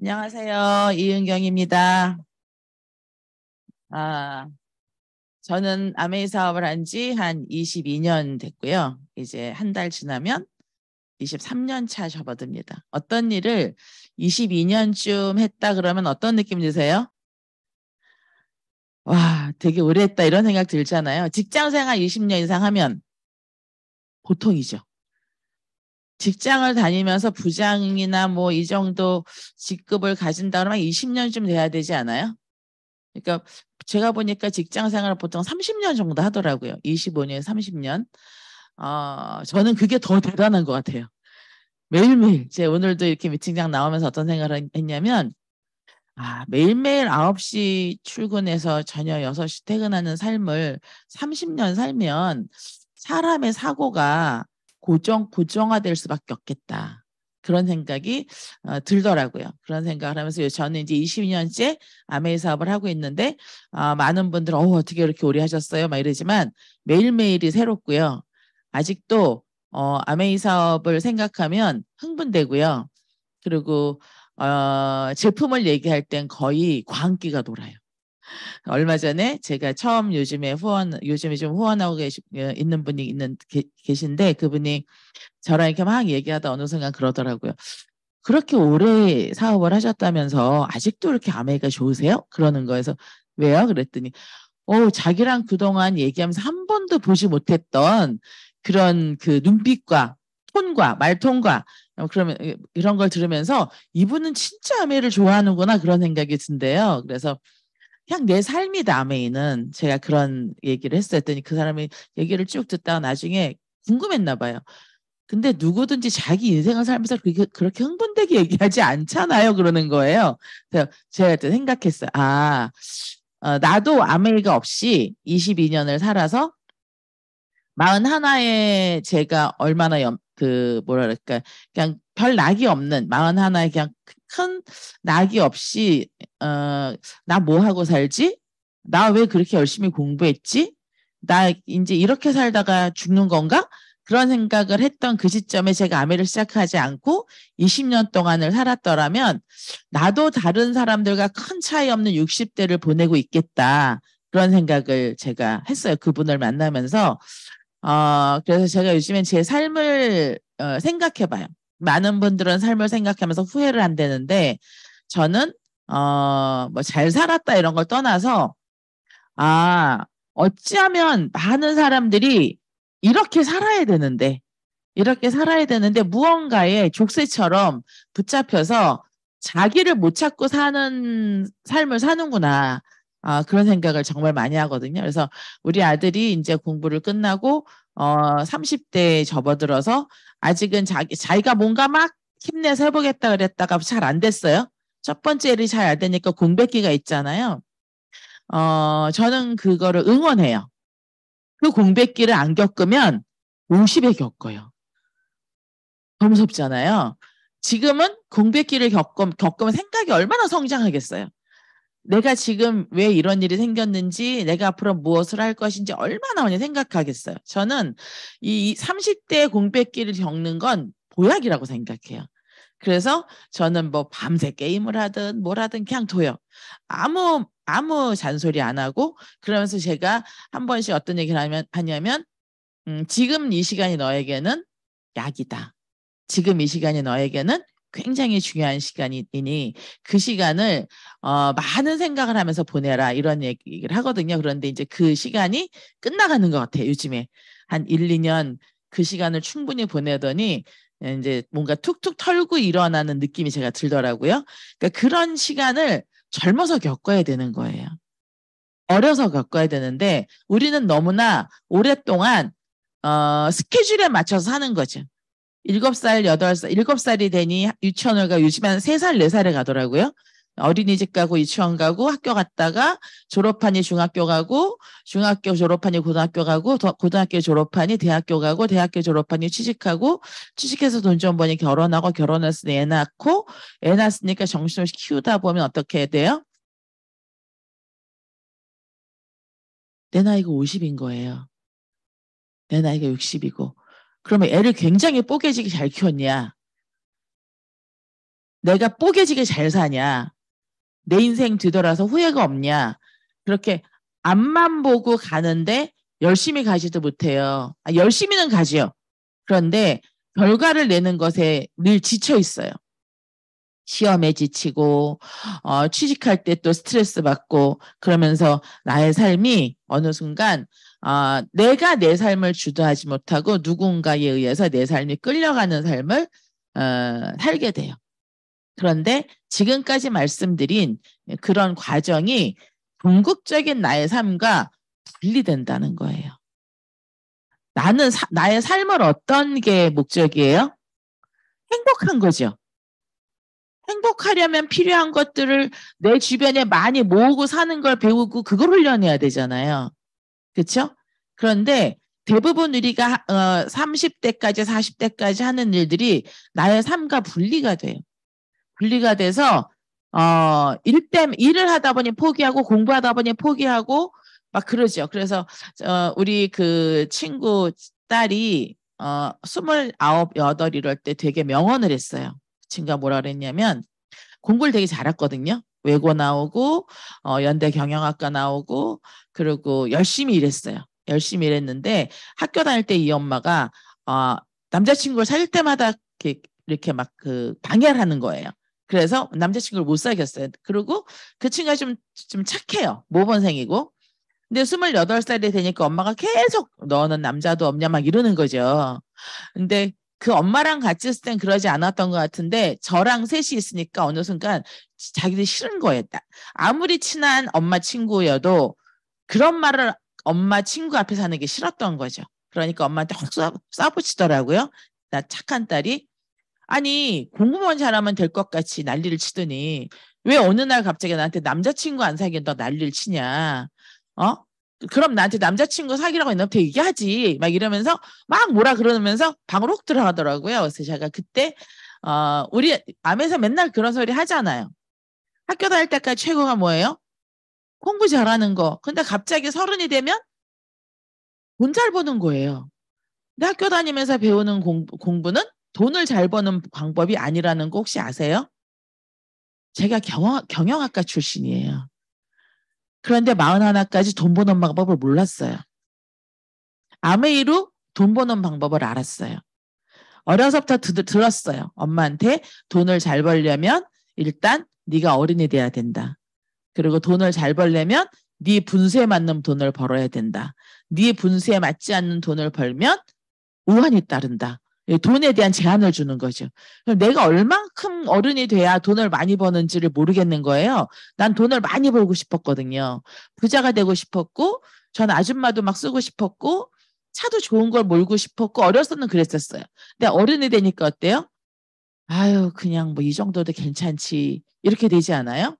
안녕하세요. 이은경입니다. 아, 저는 아메이 사업을 한 지 한 22년 됐고요. 이제 한 달 지나면 23년 차 접어듭니다. 어떤 일을 22년쯤 했다 그러면 어떤 느낌 드세요? 와, 되게 오래 했다 이런 생각 들잖아요. 직장 생활 20년 이상 하면 보통이죠. 직장을 다니면서 부장이나 뭐 이 정도 직급을 가진다 그러면 20년쯤 돼야 되지 않아요? 그러니까 제가 보니까 직장 생활을 보통 30년 정도 하더라고요. 25년, 30년. 어, 저는 그게 더 대단한 것 같아요. 매일매일 제 오늘도 이렇게 미팅장 나오면서 어떤 생각을 했냐면 아, 매일매일 9시 출근해서 저녁 6시 퇴근하는 삶을 30년 살면 사람의 사고가 고정 고정화될 수밖에 없겠다. 그런 생각이 어, 들더라고요. 그런 생각을 하면서 저는 이제 22년째 아메이 사업을 하고 있는데 어, 많은 분들 어 어떻게 이렇게 오래 하셨어요? 막 이러지만 매일매일이 새롭고요. 아직도 어, 아메이 사업을 생각하면 흥분되고요. 그리고 어, 제품을 얘기할 땐 거의 광기가 돌아요. 얼마 전에 제가 처음 요즘에 후원 요즘에 좀 후원하고 계시, 어, 있는 분이 있는 게, 계신데 그분이 저랑 이렇게 막 얘기하다 어느 순간 그러더라고요. 그렇게 오래 사업을 하셨다면서 아직도 이렇게 아메리카 좋으세요? 그러는 거에서 왜요? 그랬더니 어 자기랑 그동안 얘기하면서 한 번도 보지 못했던 그런 그 눈빛과 톤과 말톤과 어, 그러면 어, 이런 걸 들으면서 이분은 진짜 아메를 좋아하는구나 그런 생각이 든대요. 그래서 그냥 내 삶이다 아메이는 제가 그런 얘기를 했어 했더니 그 사람이 얘기를 쭉 듣다가 나중에 궁금했나 봐요. 근데 누구든지 자기 인생을 살면서 그렇게, 그렇게 흥분되게 얘기하지 않잖아요. 그러는 거예요. 그래서 제가 생각했어요. 아, 어, 나도 아메이가 없이 22년을 살아서 41에 제가 얼마나 염, 그뭐라그럴까 그냥 별 낙이 없는 41에 그냥 큰 낙이 없이 어, 나 뭐 하고 살지? 나 왜 그렇게 열심히 공부했지? 나 이제 이렇게 살다가 죽는 건가? 그런 생각을 했던 그 시점에 제가 아메를 시작하지 않고 20년 동안을 살았더라면 나도 다른 사람들과 큰 차이 없는 60대를 보내고 있겠다. 그런 생각을 제가 했어요. 그분을 만나면서. 어, 그래서 제가 요즘엔 제 삶을 어, 생각해 봐요. 많은 분들은 삶을 생각하면서 후회를 한다는데 저는 어뭐 잘 살았다 이런 걸 떠나서 아 어찌하면 많은 사람들이 이렇게 살아야 되는데 이렇게 살아야 되는데 무언가에 족쇄처럼 붙잡혀서 자기를 못 찾고 사는 삶을 사는구나. 아, 그런 생각을 정말 많이 하거든요. 그래서 우리 아들이 이제 공부를 끝나고 어 30대에 접어들어서 아직은 자기 자기가 뭔가 막 힘내서 해보겠다 그랬다가 잘 안 됐어요. 첫 번째 일이 잘 안 되니까 공백기가 있잖아요. 어 저는 그거를 응원해요. 그 공백기를 안 겪으면 50에 겪어요. 너 무섭잖아요. 지금은 공백기를 겪음, 겪으면 생각이 얼마나 성장하겠어요. 내가 지금 왜 이런 일이 생겼는지, 내가 앞으로 무엇을 할 것인지 얼마나 많이 생각하겠어요. 저는 이 30대 공백기를 겪는 건 보약이라고 생각해요. 그래서 저는 뭐 밤새 게임을 하든 뭘 하든 그냥 둬요. 아무 아무 잔소리 안 하고 그러면서 제가 한 번씩 어떤 얘기를 하면 하냐면 음, 지금 이 시간이 너에게는 약이다. 지금 이 시간이 너에게는 굉장히 중요한 시간이니 그 시간을 어, 많은 생각을 하면서 보내라 이런 얘기를 하거든요. 그런데 이제 그 시간이 끝나가는 것 같아요. 요즘에 한 1, 2년 그 시간을 충분히 보내더니 이제 뭔가 툭툭 털고 일어나는 느낌이 제가 들더라고요. 그러니까 그런 시간을 젊어서 겪어야 되는 거예요. 어려서 겪어야 되는데 우리는 너무나 오랫동안 어, 스케줄에 맞춰서 사는 거죠. 7살8살7 살이 되니 유치원을 가, 요즘에 한3살4살에 가더라고요. 어린이집 가고 유치원 가고 학교 갔다가 졸업하니 중학교 가고 중학교 졸업하니 고등학교 가고 고등학교 졸업하니 대학교 가고 대학교 졸업하니 취직하고 취직해서 돈 좀 버니 결혼하고 결혼해서 애 낳고 애 낳았으니까 정신없이 키우다 보면 어떻게 돼요? 내 나이가 50인 거예요. 내 나이가 60이고 그러면 애를 굉장히 뽀개지게 잘 키웠냐? 내가 뽀개지게 잘 사냐? 내 인생 뒤돌아서 후회가 없냐? 그렇게 앞만 보고 가는데 열심히 가지도 못해요. 아, 열심히는 가지요. 그런데 결과를 내는 것에 늘 지쳐 있어요. 시험에 지치고 어, 취직할 때 또 스트레스 받고 그러면서 나의 삶이 어느 순간 아, 내가 내 삶을 주도하지 못하고 누군가에 의해서 내 삶이 끌려가는 삶을 어, 살게 돼요. 그런데 지금까지 말씀드린 그런 과정이 궁극적인 나의 삶과 분리된다는 거예요. 나는 사, 나의 삶을 어떤 게 목적이에요? 행복한 거죠. 행복하려면 필요한 것들을 내 주변에 많이 모으고 사는 걸 배우고 그걸 훈련해야 되잖아요. 그렇죠? 그런데 대부분 우리가 어, 30대까지 40대까지 하는 일들이 나의 삶과 분리가 돼요. 분리가 돼서 어, 일 때문에 일을 하다 보니 포기하고 공부하다 보니 포기하고 막 그러죠. 그래서 어, 우리 그 친구 딸이 어, 29, 8 이럴 때 되게 명언을 했어요. 그 친구가 뭐라 그랬냐면 공부를 되게 잘했거든요. 외고 나오고 어, 연대 경영학과 나오고 그리고 열심히 일했어요. 열심히 일했는데 학교 다닐 때 이 엄마가 어, 남자친구를 사귈 때마다 이렇게, 이렇게 막그 방해를 하는 거예요. 그래서 남자친구를 못 사귀었어요. 그리고 그 친구가 좀, 좀 착해요. 모범생이고. 근데 스물여덟 살이 되니까 엄마가 계속 너는 남자도 없냐 막 이러는 거죠. 근데 그 엄마랑 같이 있을 땐 그러지 않았던 것 같은데 저랑 셋이 있으니까 어느 순간 자기들 싫은 거였다 아무리 친한 엄마 친구여도 그런 말을 엄마 친구 앞에사는게 싫었던 거죠. 그러니까 엄마한테 확 싸붙이더라고요. 나 착한 딸이. 아니 공무원 잘하면 될 것 같이 난리를 치더니 왜 어느 날 갑자기 나한테 남자친구 안 사귀어 너 난리를 치냐. 어? 그럼 나한테 남자친구 사귀라고 했는데 얘기하지 막 이러면서 막 뭐라 그러면서 방으로 훅 들어가더라고요. 그래서 제가 그때 어 우리 암에서 맨날 그런 소리 하잖아요. 학교 다닐 때까지 최고가 뭐예요? 공부 잘하는 거. 근데 갑자기 서른이 되면 돈 잘 버는 거예요. 근데 학교 다니면서 배우는 공, 공부는 돈을 잘 버는 방법이 아니라는 거 혹시 아세요? 제가 경영, 경영학과 출신이에요. 그런데 4 1까지돈 버는 방법을 몰랐어요. 아메이로 돈 버는 방법을 알았어요. 어려서부터 들었어요. 엄마한테 돈을 잘 벌려면 일단 네가 어른이 돼야 된다. 그리고 돈을 잘 벌려면 네 분수에 맞는 돈을 벌어야 된다. 네 분수에 맞지 않는 돈을 벌면 우환이 따른다. 예, 돈에 대한 제한을 주는 거죠. 내가 얼만큼 어른이 돼야 돈을 많이 버는지를 모르겠는 거예요. 난 돈을 많이 벌고 싶었거든요. 부자가 되고 싶었고, 전 아줌마도 막 쓰고 싶었고, 차도 좋은 걸 몰고 싶었고, 어려서는 그랬었어요. 근데 어른이 되니까 어때요? 아유, 그냥 뭐 이 정도도 괜찮지. 이렇게 되지 않아요?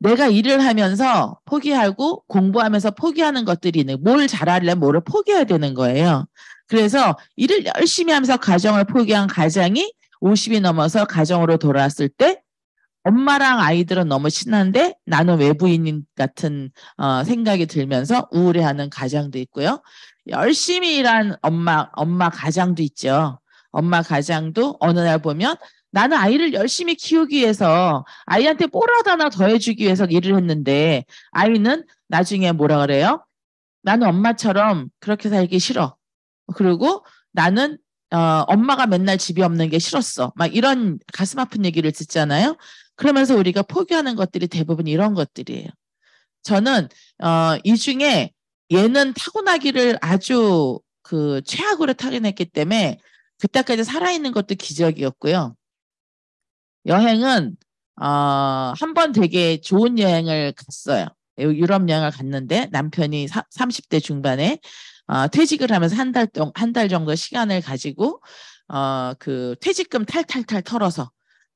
내가 일을 하면서 포기하고 공부하면서 포기하는 것들이 있는, 뭘 잘하려면 뭐를 포기해야 되는 거예요. 그래서 일을 열심히 하면서 가정을 포기한 가장이 50이 넘어서 가정으로 돌아왔을 때 엄마랑 아이들은 너무 친한데 나는 외부인 인 같은 어, 생각이 들면서 우울해하는 가장도 있고요. 열심히 일한 엄마 엄마 가장도 있죠. 엄마 가장도 어느 날 보면 나는 아이를 열심히 키우기 위해서 아이한테 뽀라도 하나 더 해주기 위해서 일을 했는데 아이는 나중에 뭐라 그래요? 나는 엄마처럼 그렇게 살기 싫어. 그리고 나는 어, 엄마가 맨날 집이 없는 게 싫었어. 막 이런 가슴 아픈 얘기를 듣잖아요. 그러면서 우리가 포기하는 것들이 대부분 이런 것들이에요. 저는 어, 이 중에 얘는 타고나기를 아주 그 최악으로 타긴했기 때문에 그때까지 살아있는 것도 기적이었고요. 여행은 어, 한번 되게 좋은 여행을 갔어요. 유럽 여행을 갔는데 남편이 30대 중반에 어, 퇴직을 하면서 한 달 동안 한달 정도 시간을 가지고 어그 퇴직금 탈탈탈 털어서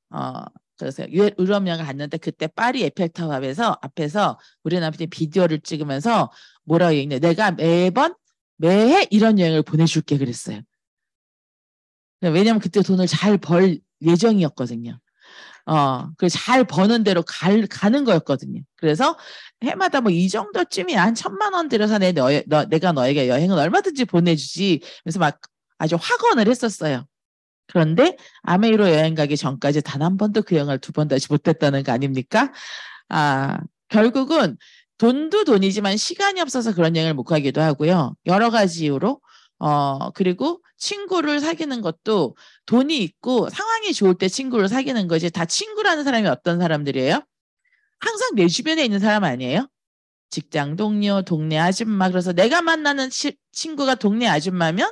어 그래서 유럽여행을 갔는데 그때 파리 에펠탑 앞에서 앞에서 우리 남편이 비디오를 찍으면서 뭐라고 얘기했냐 내가 매번 매해 이런 여행을 보내줄게 그랬어요. 왜냐면 그때 돈을 잘 벌 예정이었거든요. 어, 그 잘 버는 대로 갈, 가는 거였거든요. 그래서 해마다 뭐 이정도쯤이한 천만 원 들여서 내, 너, 너, 내가 너에게 여행을 얼마든지 보내주지. 그래서 막 아주 확언을 했었어요. 그런데 아메이로 여행 가기 전까지 단 한 번도 그 영화를 두 번 다시 못했다는 거 아닙니까? 아, 결국은 돈도 돈이지만 시간이 없어서 그런 여행을 못 가기도 하고요. 여러 가지 이유로 어, 그리고 친구를 사귀는 것도 돈이 있고 상황이 좋을 때 친구를 사귀는 거지 다 친구라는 사람이 어떤 사람들이에요? 항상 내 주변에 있는 사람 아니에요? 직장 동료, 동네 아줌마. 그래서 내가 만나는 치, 친구가 동네 아줌마면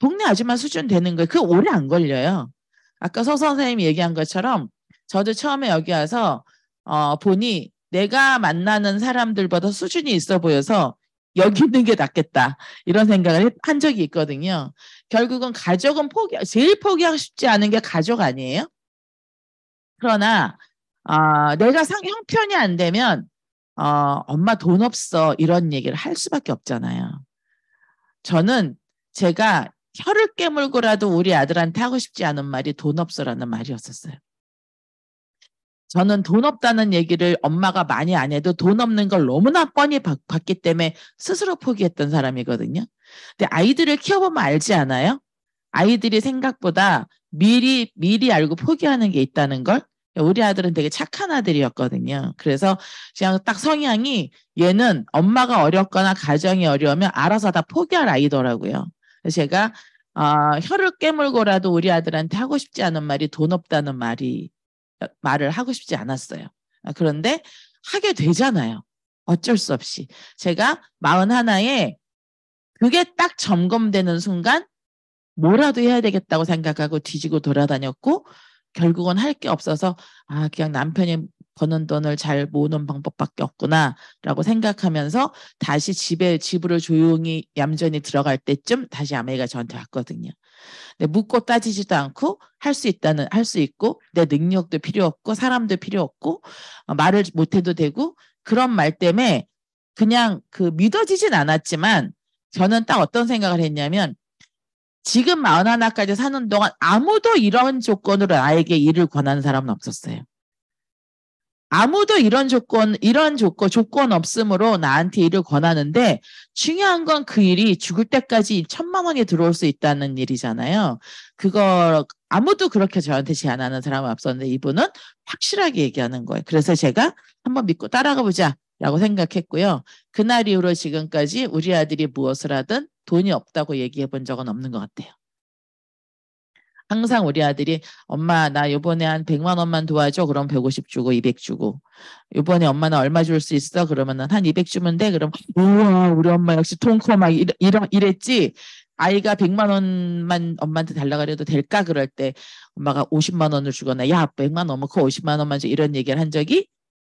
동네 아줌마 수준 되는 거예요. 그 오래 안 걸려요. 아까 서 선생님이 얘기한 것처럼 저도 처음에 여기 와서 어, 보니 내가 만나는 사람들보다 수준이 있어 보여서 여기 있는 게 낫겠다 이런 생각을 한 적이 있거든요. 결국은 가족은 포기 제일 포기하고 싶지 않은 게 가족 아니에요? 그러나 어, 내가 상, 형편이 안 되면 어, 엄마 돈 없어 이런 얘기를 할 수밖에 없잖아요. 저는 제가 혀를 깨물고라도 우리 아들한테 하고 싶지 않은 말이 돈 없어라는 말이었었어요. 저는 돈 없다는 얘기를 엄마가 많이 안 해도 돈 없는 걸 너무나 뻔히 봤기 때문에 스스로 포기했던 사람이거든요. 근데 아이들을 키워보면 알지 않아요? 아이들이 생각보다 미리 미리 알고 포기하는 게 있다는 걸 우리 아들은 되게 착한 아들이었거든요. 그래서 그냥 딱 성향이 얘는 엄마가 어렵거나 가정이 어려우면 알아서 다 포기할 아이더라고요. 제가 어, 혀를 깨물고라도 우리 아들한테 하고 싶지 않은 말이 돈 없다는 말이 말을 하고 싶지 않았어요. 아, 그런데 하게 되잖아요. 어쩔 수 없이. 제가 마흔 하나에 그게 딱 점검되는 순간 뭐라도 해야 되겠다고 생각하고 뒤지고 돌아다녔고 결국은 할 게 없어서 아 그냥 남편이 버는 돈을 잘 모으는 방법밖에 없구나라고 생각하면서 다시 집에 집으로 조용히 얌전히 들어갈 때쯤 다시 아메이가 저한테 왔거든요. 네, 묻고 따지지도 않고 할 수 있다는 할 수 있고 내 능력도 필요 없고 사람도 필요 없고 어, 말을 못해도 되고 그런 말 때문에 그냥 그 믿어지진 않았지만 저는 딱 어떤 생각을 했냐면 지금 마흔 하나까지 사는 동안 아무도 이런 조건으로 나에게 일을 권하는 사람은 없었어요. 아무도 이런 조건, 이런 조건, 조건 없으므로 나한테 일을 권하는데 중요한 건 그 일이 죽을 때까지 천만 원이 들어올 수 있다는 일이잖아요. 그거 아무도 그렇게 저한테 제안하는 사람은 없었는데 이분은 확실하게 얘기하는 거예요. 그래서 제가 한번 믿고 따라가 보자. 라고 생각했고요. 그날 이후로 지금까지 우리 아들이 무엇을 하든 돈이 없다고 얘기해 본 적은 없는 것 같아요. 항상 우리 아들이 엄마 나 요번에 한 100만 원만 도와줘 그럼 150 주고 200 주고 요번에 엄마는 얼마 줄 수 있어 그러면은 한200 주면 돼 그럼 우와 우리 엄마 역시 통커 막 이러, 이러, 이랬지 아이가 100만 원만 엄마한테 달라고 해도 될까 그럴 때 엄마가 50만 원을 주거나 야 100만 원면 그 50만 원만 줘 이런 얘기를 한 적이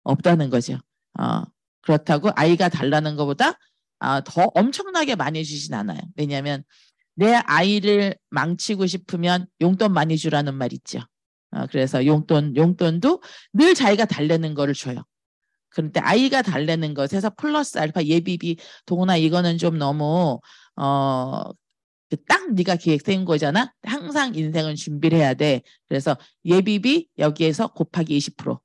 없다는 거죠 어, 그렇다고 아이가 달라는 것보다 아, 더 엄청나게 많이 주진 않아요 왜냐하면 내 아이를 망치고 싶으면 용돈 많이 주라는 말 있죠. 어, 그래서 용돈, 용돈도 늘 자기가 달래는 거를 줘요. 그런데 아이가 달래는 것에서 플러스 알파 예비비 동훈아 이거는 좀 너무 어, 그 딱 네가 계획된 거잖아. 항상 인생은 준비를 해야 돼. 그래서 예비비 여기에서 곱하기 20%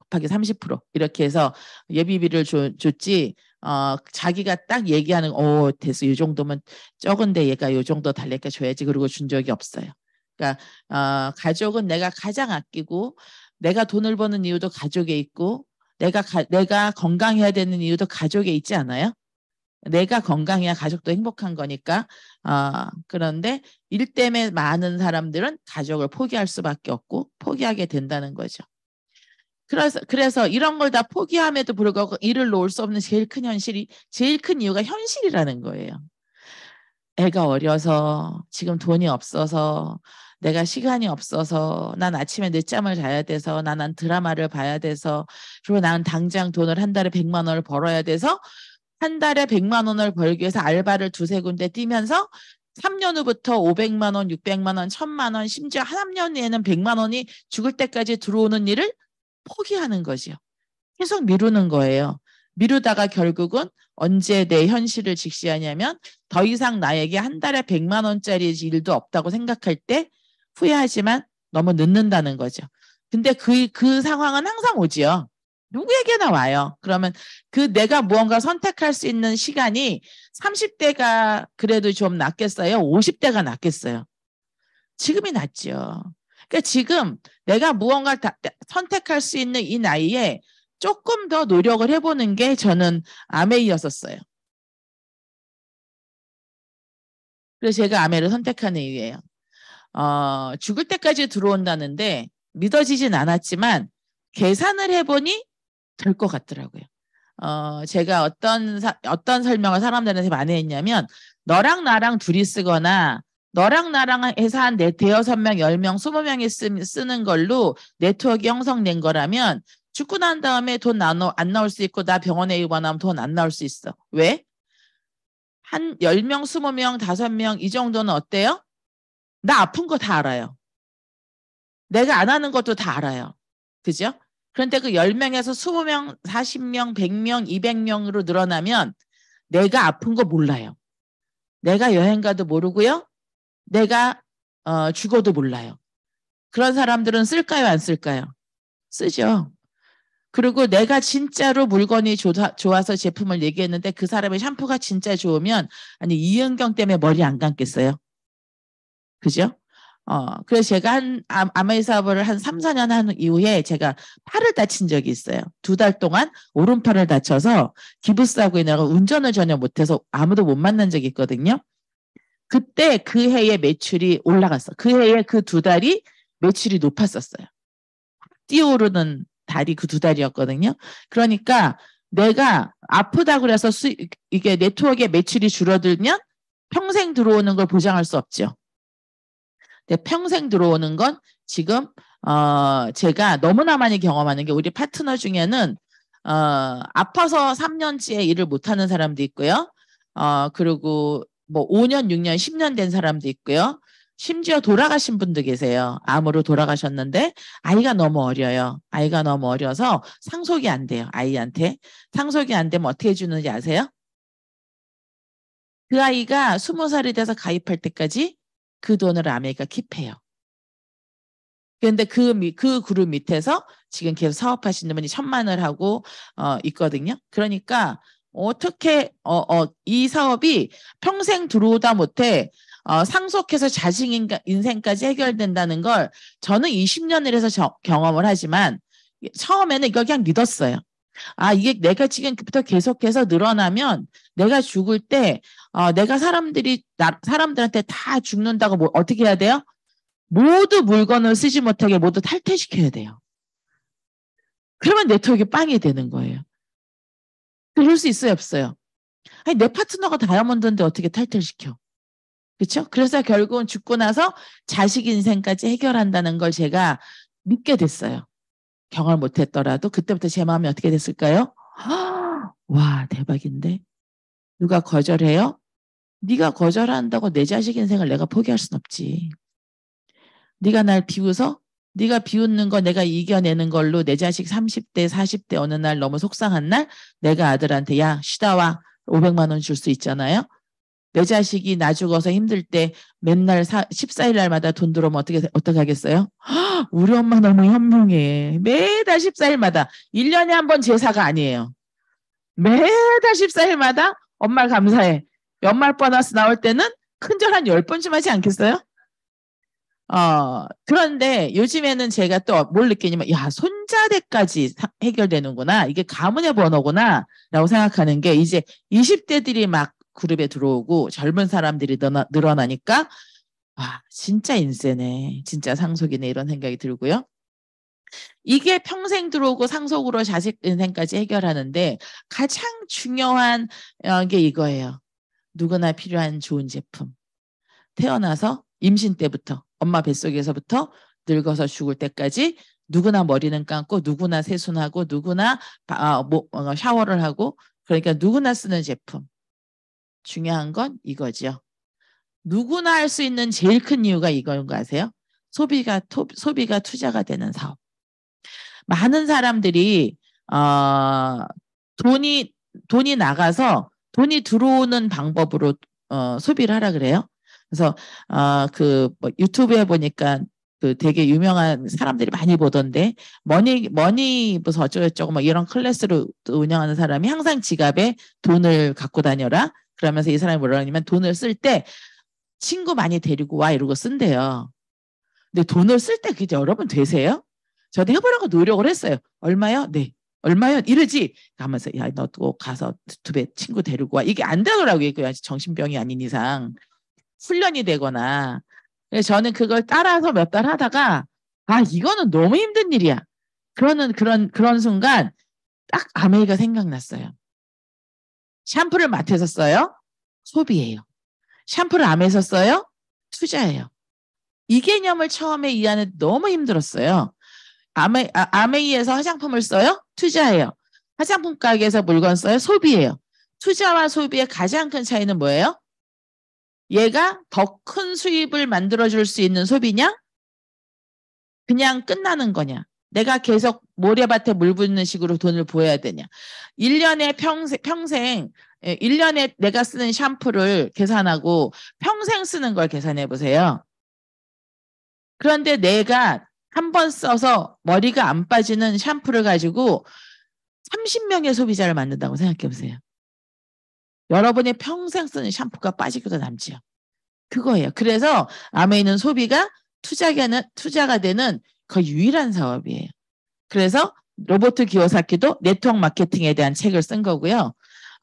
곱하기 30% 이렇게 해서 예비비를 줘, 줬지 어, 자기가 딱 얘기하는, 오, 됐어. 이 정도면 적은데 얘가 이 정도 달래까 줘야지. 그리고 준 적이 없어요. 그러니까, 어, 가족은 내가 가장 아끼고, 내가 돈을 버는 이유도 가족에 있고, 내가, 가, 내가 건강해야 되는 이유도 가족에 있지 않아요? 내가 건강해야 가족도 행복한 거니까. 어, 그런데 일 때문에 많은 사람들은 가족을 포기할 수밖에 없고 포기하게 된다는 거죠. 그래서 그래서 이런 걸 다 포기함에도 불구하고 일을 놓을 수 없는 제일 큰 현실이 제일 큰 이유가 현실이라는 거예요. 애가 어려서 지금 돈이 없어서 내가 시간이 없어서 난 아침에 늦잠을 자야 돼서 나난 드라마를 봐야 돼서 그리고 난 당장 돈을 한 달에 100만 원을 벌어야 돼서 한 달에 100만 원을 벌기 위해서 알바를 두세 군데 뛰면서 3년 후부터 500만 원, 600만 원, 1000만 원, 심지어 한 3년 후에는 100만 원이 죽을 때까지 들어오는 일을 포기하는 거죠 계속 미루는 거예요. 미루다가 결국은 언제 내 현실을 직시하냐면 더 이상 나에게 한 달에 100만 원짜리 일도 없다고 생각할 때 후회하지만 너무 늦는다는 거죠. 근데 그, 그 상황은 항상 오지요. 누구에게나 와요. 그러면 그 내가 무언가 선택할 수 있는 시간이 30대가 그래도 좀 낫겠어요? 50대가 낫겠어요? 지금이 낫죠. 그러니까 지금 내가 무언가를 다, 선택할 수 있는 이 나이에 조금 더 노력을 해보는 게 저는 아메이였었어요. 그래서 제가 아메를 선택하 이유예요. 어, 죽을 때까지 들어온다는데 믿어지진 않았지만 계산을 해보니 될 것 같더라고요. 어, 제가 어떤, 사, 어떤 설명을 사람들한테 많이 했냐면, 너랑 나랑 둘이 쓰거나, 너랑 나랑 해서 한 네, 대여섯 명, 열 명, 스무 명이 쓰는 걸로 네트워크 형성된 거라면 죽고 난 다음에 돈 안 나올 수 있고 나 병원에 입원하면 돈 안 나올 수 있어. 왜? 한 10명, 20명, 5명 이 정도는 어때요? 나 아픈 거 다 알아요. 내가 안 하는 것도 다 알아요. 그죠? 그런데 그 10명에서 20명, 40명, 100명, 200명으로 늘어나면 내가 아픈 거 몰라요. 내가 여행 가도 모르고요. 내가 어, 죽어도 몰라요. 그런 사람들은 쓸까요, 안 쓸까요? 쓰죠. 그리고 내가 진짜로 물건이 좋아서 제품을 얘기했는데 그 사람의 샴푸가 진짜 좋으면 아니 이은경 때문에 머리 안 감겠어요. 그죠? 어, 그래서 제가 한 아마이 사업을 한 3, 4년 한 이후에 제가 팔을 다친 적이 있어요. 두 달 동안 오른팔을 다쳐서 기부스 하고 있느라 운전을 전혀 못해서 아무도 못 만난 적이 있거든요. 그때 그해에 매출이 올라갔어. 그 해에 그 두 달이 매출이 높았었어요. 뛰어오르는 달이 그 두 달이었거든요. 그러니까 내가 아프다고 그래서 수, 이게 네트워크의 매출이 줄어들면 평생 들어오는 걸 보장할 수 없죠. 근데 평생 들어오는 건 지금 어 제가 너무나 많이 경험하는 게 우리 파트너 중에는 어 아파서 3년째 일을 못 하는 사람도 있고요. 어 그리고 뭐 5년, 6년, 10년 된 사람도 있고요. 심지어 돌아가신 분도 계세요. 암으로 돌아가셨는데 아이가 너무 어려요. 아이가 너무 어려서 상속이 안 돼요. 아이한테. 상속이 안 되면 어떻게 해 주는지 아세요? 그 아이가 20살이 돼서 가입할 때까지 그 돈을 아메리카 킵해요. 그런데 그, 그 그룹 밑에서 지금 계속 사업하시는 분이 천만을 하고, 어, 있거든요. 그러니까 어떻게 어, 어, 이 사업이 평생 들어오다 못해 어, 상속해서 자식 인생까지 해결된다는 걸 저는 20년을 해서 저, 경험을 하지만 처음에는 이걸 그냥 믿었어요. 아, 이게 내가 지금부터 계속해서 늘어나면 내가 죽을 때, 어, 내가 사람들이, 나, 사람들한테 다 죽는다고 뭐, 어떻게 해야 돼요? 모두 물건을 쓰지 못하게 모두 탈퇴시켜야 돼요. 그러면 네트워크 빵이 되는 거예요. 그럴 수 있어요, 없어요? 아니, 내 파트너가 다이아몬드인데 어떻게 탈퇴시켜? 그렇죠? 그래서 결국은 죽고 나서 자식 인생까지 해결한다는 걸 제가 믿게 됐어요. 경험을 못했더라도 그때부터 제 마음이 어떻게 됐을까요? 와 대박인데 누가 거절해요? 네가 거절한다고 내 자식 인생을 내가 포기할 순 없지. 네가 날 비웃어? 네가 비웃는 거 내가 이겨내는 걸로 내 자식 30대, 40대 어느 날 너무 속상한 날 내가 아들한테 야 쉬다 와 500만 원 줄 수 있잖아요. 내 자식이 나 죽어서 힘들 때 맨날 사, 14일 날마다 돈 들어오면 어떻게 어떻게 하겠어요? 허, 우리 엄마 너무 현명해. 매달 14일마다 1년에 한 번 제사가 아니에요. 매달 14일마다 엄마 감사해. 연말 보너스 나올 때는 큰절 한 10번쯤 하지 않겠어요? 어, 그런데 요즘에는 제가 또 뭘 느끼냐면, 야, 손자대까지 해결되는구나. 이게 가문의 번호구나. 라고 생각하는 게 이제 20대들이 막 그룹에 들어오고 젊은 사람들이 늘어나, 니까 와, 아, 진짜 인세네. 진짜 상속이네. 이런 생각이 들고요. 이게 평생 들어오고 상속으로 자식 인생까지 해결하는데 가장 중요한 어, 게 이거예요. 누구나 필요한 좋은 제품. 태어나서 임신 때부터 엄마 뱃속에서부터 늙어서 죽을 때까지 누구나 머리는 감고 누구나 세수하고 누구나 아, 뭐, 어, 샤워를 하고 그러니까 누구나 쓰는 제품. 중요한 건 이거죠. 누구나 할 수 있는 제일 큰 이유가 이거인 거 아세요? 소비가 토, 소비가 투자가 되는 사업. 많은 사람들이 어, 돈이 돈이 나가서 돈이 들어오는 방법으로 어, 소비를 하라 그래요. 그래서 아그 어, 뭐 유튜브에 보니까 그 되게 유명한 사람들이 많이 보던데 머니 머니 무슨 어쩌고저쩌고 막 이런 클래스를 운영하는 사람이 항상 지갑에 돈을 갖고 다녀라 그러면서 이 사람이 뭐라 하냐면 돈을 쓸 때 친구 많이 데리고 와 이러고 쓴대요. 근데 돈을 쓸 때 그게 여러분 되세요? 저도 해보라고 노력을 했어요. 얼마요? 네. 얼마요? 이러지. 하면서 야 너 또 가서 두배 친구 데리고 와. 이게 안 되더라고요. 이거 그 정신병이 아닌 이상. 훈련이 되거나 저는 그걸 따라서 몇 달 하다가 아 이거는 너무 힘든 일이야. 그러는 그런 그런 순간 딱 아메이가 생각났어요. 샴푸를 마트에서 써요? 소비예요. 샴푸를 암에서 써요? 투자예요. 이 개념을 처음에 이해하는 너무 힘들었어요. 아메, 아, 아메이에서 화장품을 써요? 투자예요. 화장품 가게에서 물건 써요? 소비예요. 투자와 소비의 가장 큰 차이는 뭐예요? 얘가 더 큰 수입을 만들어줄 수 있는 소비냐? 그냥 끝나는 거냐? 내가 계속 모래밭에 물 붓는 식으로 돈을 보여야 되냐? 1년에 평생, 평생, 1년에 예, 내가 쓰는 샴푸를 계산하고 평생 쓰는 걸 계산해 보세요. 그런데 내가 한 번 써서 머리가 안 빠지는 샴푸를 가지고 30명의 소비자를 만든다고 생각해 보세요. 여러분의 평생 쓰는 샴푸가 빠지거도 남지요. 그거예요. 그래서 암에 있는 소비가 투자가는 투자가 되는 거의 유일한 사업이에요. 그래서 로버트 기호사키도 네트워크 마케팅에 대한 책을 쓴 거고요.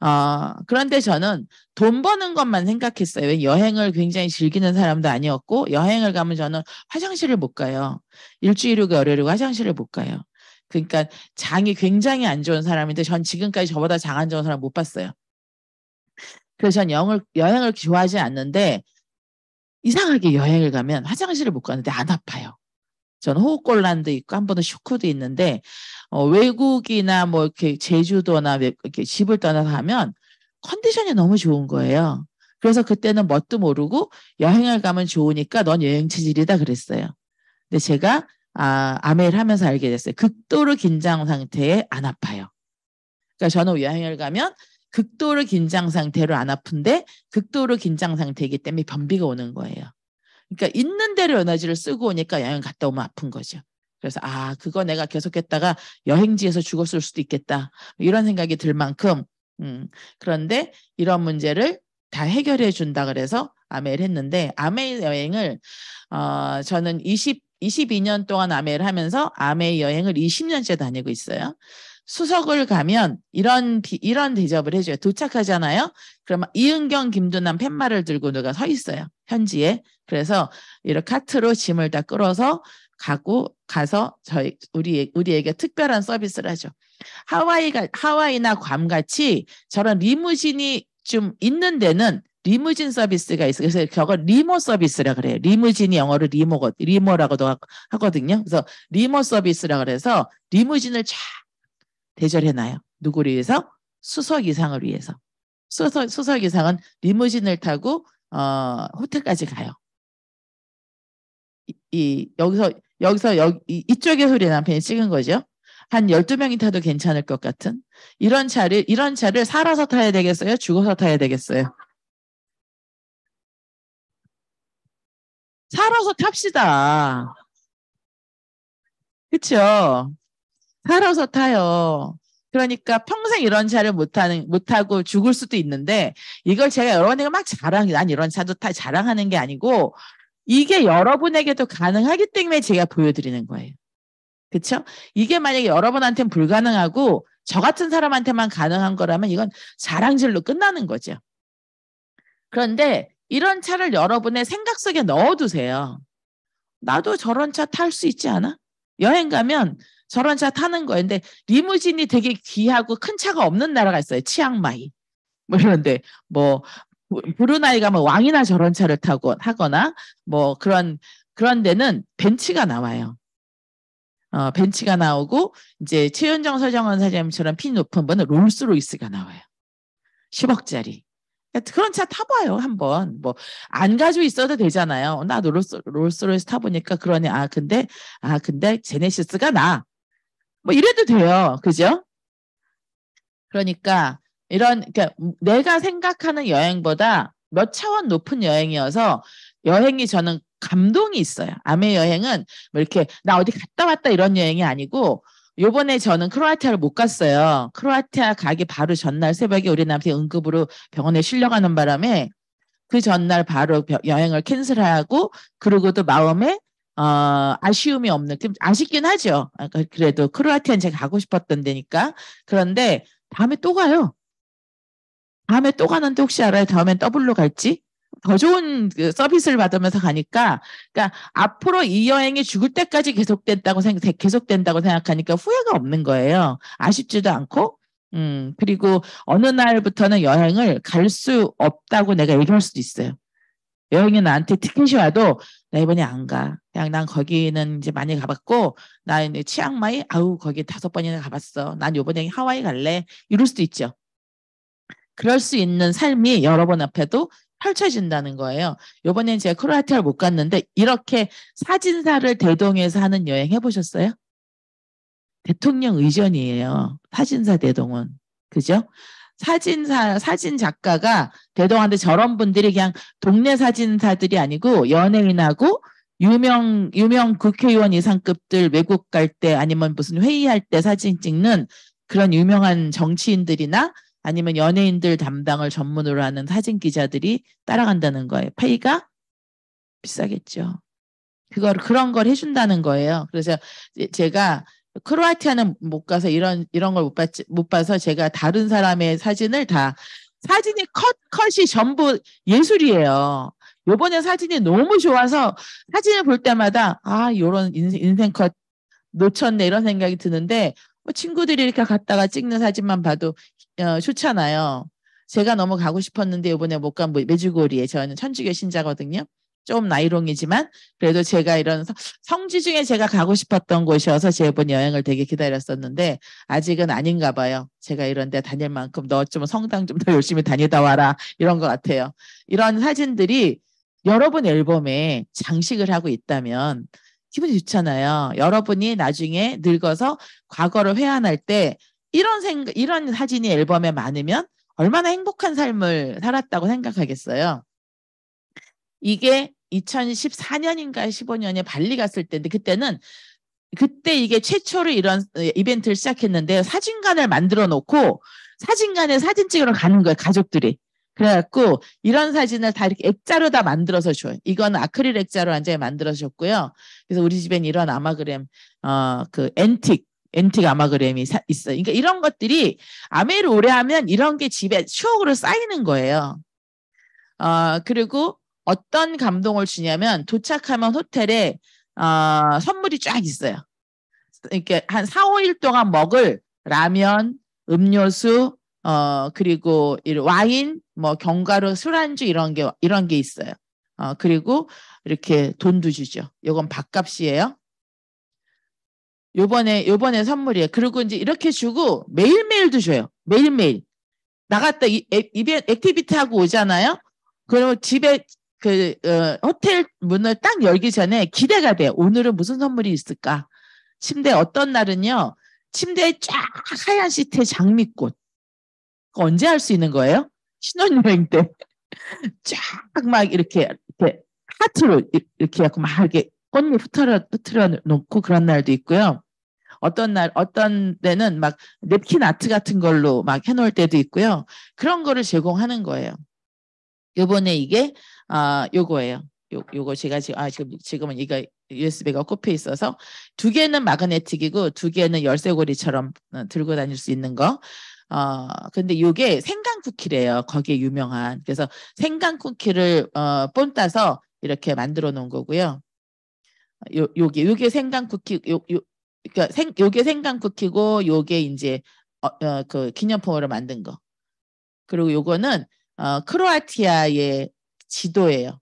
어, 그런데 저는 돈 버는 것만 생각했어요. 여행을 굉장히 즐기는 사람도 아니었고 여행을 가면 저는 화장실을 못 가요. 일주일 후가 열흘이고 화장실을 못 가요. 그러니까 장이 굉장히 안 좋은 사람인데 전 지금까지 저보다 장 안 좋은 사람 못 봤어요. 그래서 전여을 여행을 좋아하지 않는데 이상하게 여행을 가면 화장실을 못 가는데 안 아파요. 저는 호흡곤란도 있고 한 번은 쇼크도 있는데 어, 외국이나 뭐 이렇게 제주도나 이렇게 집을 떠나서 하면 컨디션이 너무 좋은 거예요. 그래서 그때는 뭣도 모르고 여행을 가면 좋으니까 넌 여행 체질이다 그랬어요. 근데 제가 아, 아메를 하면서 알게 됐어요. 극도로 긴장 상태에 안 아파요. 그러니까 저는 여행을 가면 극도로 긴장 상태로 안 아픈데 극도로 긴장 상태이기 때문에 변비가 오는 거예요. 그러니까 있는 대로 에너지를 쓰고 오니까 여행 갔다 오면 아픈 거죠. 그래서 아 그거 내가 계속했다가 여행지에서 죽었을 수도 있겠다 이런 생각이 들 만큼 음, 그런데 이런 문제를 다 해결해 준다 그래서 아메일 했는데 아메일 여행을 어 저는 20 22년 동안 아메일 하면서 아메일 여행을 20년째 다니고 있어요. 수석을 가면 이런 이런 대접을 해줘요. 도착하잖아요. 그러면 이은경, 김두남 팻말을 들고 누가 서 있어요. 현지에. 그래서 이렇게 카트로 짐을 다 끌어서 가고 가서 저희 우리 우리에게 특별한 서비스를 하죠. 하와이가 하와이나 괌 같이 저런 리무진이 좀 있는 데는 리무진 서비스가 있어요. 그래서 저걸 리모 서비스라 그래요. 리무진이 영어로 리모, 리모라고도 하거든요. 그래서 리모 서비스라 그래서 리무진을 쫙 대절해놔요. 누구를 위해서? 수석 이상을 위해서. 수석, 수석 이상은 리무진을 타고 어, 호텔까지 가요. 이, 이 여기서 여기서 여기, 이쪽에서 우리 남편이 찍은 거죠. 한 12명이 타도 괜찮을 것 같은 이런 차를 이런 차를 살아서 타야 되겠어요? 죽어서 타야 되겠어요? 살아서 탑시다. 그렇죠? 살아서 타요. 그러니까 평생 이런 차를 못하는 못하고 죽을 수도 있는데 이걸 제가 여러분에게 막 자랑 난 이런 차도 타 자랑하는 게 아니고 이게 여러분에게도 가능하기 때문에 제가 보여드리는 거예요. 그쵸 이게 만약에 여러분한테는 불가능하고 저 같은 사람한테만 가능한 거라면 이건 자랑질로 끝나는 거죠. 그런데 이런 차를 여러분의 생각 속에 넣어두세요. 나도 저런 차 탈 수 있지 않아? 여행 가면 저런 차 타는 거였는데 리무진이 되게 귀하고 큰 차가 없는 나라가 있어요. 치앙마이. 뭐 이런데 뭐 브루나이가 뭐 왕이나 저런 차를 타고 하거나 뭐 그런 그런 데는 벤치가 나와요. 어, 벤치가 나오고 이제 최윤정 서정원 사장님처럼 피 높은 분은 롤스로이스가 나와요. 10억짜리. 그러니까 그런 차 타봐요 한번 뭐 안 가지고 있어도 되잖아요. 나 롤스 롤스로이스 타보니까 그러니아 근데 아 근데 제네시스가 나. 뭐 이래도 돼요. 그죠? 그러니까 이런 그러니까 내가 생각하는 여행보다 몇 차원 높은 여행이어서 여행이 저는 감동이 있어요. 아메 여행은 뭐 이렇게 나 어디 갔다 왔다 이런 여행이 아니고 요번에 저는 크로아티아를 못 갔어요. 크로아티아 가기 바로 전날 새벽에 우리 남편이 응급으로 병원에 실려가는 바람에 그 전날 바로 여행을 캔슬하고 그러고도 마음에 어, 아쉬움이 없는, 아쉽긴 하죠. 아, 그, 그래도 크로아티아는 제가 가고 싶었던 데니까. 그런데 다음에 또 가요. 다음에 또 가는데 혹시 알아요? 다음엔 더블로 갈지? 더 좋은 그 서비스를 받으면서 가니까, 그러니까 앞으로 이 여행이 죽을 때까지 계속된다고 생각, 계속된다고 생각하니까 후회가 없는 거예요. 아쉽지도 않고, 음, 그리고 어느 날부터는 여행을 갈 수 없다고 내가 얘기할 수도 있어요. 여행이 나한테 티켓이 와도 나 이번에 안 가. 그냥 난 거기는 이제 많이 가봤고 나 이제 치앙마이 아우 거기 다섯 번이나 가봤어. 난 요번에 하와이 갈래. 이럴 수도 있죠. 그럴 수 있는 삶이 여러분 앞에도 펼쳐진다는 거예요. 요번엔 제가 크로아티아를 못 갔는데 이렇게 사진사를 대동해서 하는 여행 해보셨어요? 대통령 의전이에요. 사진사 대동은. 그죠? 사진사 사진 작가가 대동한데 저런 분들이 그냥 동네 사진사들이 아니고 연예인하고 유명 유명 국회의원 이상급들 외국 갈 때 아니면 무슨 회의할 때 사진 찍는 그런 유명한 정치인들이나 아니면 연예인들 담당을 전문으로 하는 사진 기자들이 따라간다는 거예요. 페이가 비싸겠죠. 그걸 그런 걸 해준다는 거예요. 그래서 제가 크로아티아는 못 가서 이런 이런 걸 못 봤지 못 봐서 제가 다른 사람의 사진을 다 사진이 컷 컷이 전부 예술이에요. 요번에 사진이 너무 좋아서 사진을 볼 때마다 아 요런 인생, 인생 컷 놓쳤네 이런 생각이 드는데 뭐 친구들이 이렇게 갔다가 찍는 사진만 봐도 어, 좋잖아요. 제가 너무 가고 싶었는데 요번에못간 뭐, 메주고리에 저는 천주교 신자거든요. 좀 나이롱이지만 그래도 제가 이런 성지 중에 제가 가고 싶었던 곳이어서 제번 여행을 되게 기다렸었는데 아직은 아닌가 봐요. 제가 이런 데 다닐 만큼 너 좀 성당 좀 더 열심히 다니다 와라 이런 것 같아요. 이런 사진들이 여러분 앨범에 장식을 하고 있다면 기분이 좋잖아요. 여러분이 나중에 늙어서 과거를 회한할 때 이런 생 이런 사진이 앨범에 많으면 얼마나 행복한 삶을 살았다고 생각하겠어요. 이게 2014년인가 15년에 발리 갔을 때인데 그때는 그때 이게 최초로 이런 어, 이벤트를 시작했는데 사진관을 만들어 놓고 사진관에 사진 찍으러 가는 거예요 가족들이 그래갖고 이런 사진을 다 이렇게 액자로 다 만들어서 줘요 이건 아크릴 액자로 완전히 만들어졌고요 그래서 우리 집엔 이런 아마그램 어 그 엔틱엔틱 아마그램이 있어 요 그러니까 이런 것들이 아메를 오래 하면 이런 게 집에 추억으로 쌓이는 거예요 어 그리고 어떤 감동을 주냐면 도착하면 호텔에 어, 선물이 쫙 있어요. 이렇게 한 4, 5일 동안 먹을 라면, 음료수, 어, 그리고 와인, 뭐 견과류, 술안주 이런 게 이런 게 있어요. 어, 그리고 이렇게 돈도 주죠. 이건 밥값이에요. 요번에 요번에 선물이에요. 그리고 이제 이렇게 주고 매일매일도 줘요. 매일매일. 나갔다 이, 이, 벤 액티비티 하고 오잖아요. 그러면 집에 그 어, 호텔 문을 딱 열기 전에 기대가 돼. 요 오늘은 무슨 선물이 있을까? 침대 어떤 날은요. 침대에 쫙 하얀 시트에 장미꽃. 그거 언제 할 수 있는 거예요? 신혼여행 때. 쫙 막 이렇게 이렇게 하트로 이렇게 하고 막 이렇게 꽃잎 흩트려 흩트려 놓고 그런 날도 있고요. 어떤 날 어떤 때는 막 냅킨 아트 같은 걸로 막 해놓을 때도 있고요. 그런 거를 제공하는 거예요. 요번에 이게 아, 요거예요. 요, 요거 제가 지금 아 지금 지금은 이거 USB가 꼽혀 있어서 두 개는 마그네틱이고 두 개는 열쇠고리처럼 어, 들고 다닐 수 있는 거. 어 근데 요게 생강 쿠키래요. 거기에 유명한. 그래서 생강 쿠키를 어 본따서 이렇게 만들어 놓은 거고요. 요 요게 요게 생강 쿠키 요 요그니까생 요게 생강 쿠키고 요게 이제 어, 어그 기념품으로 만든 거. 그리고 요거는 어 크로아티아의 지도예요.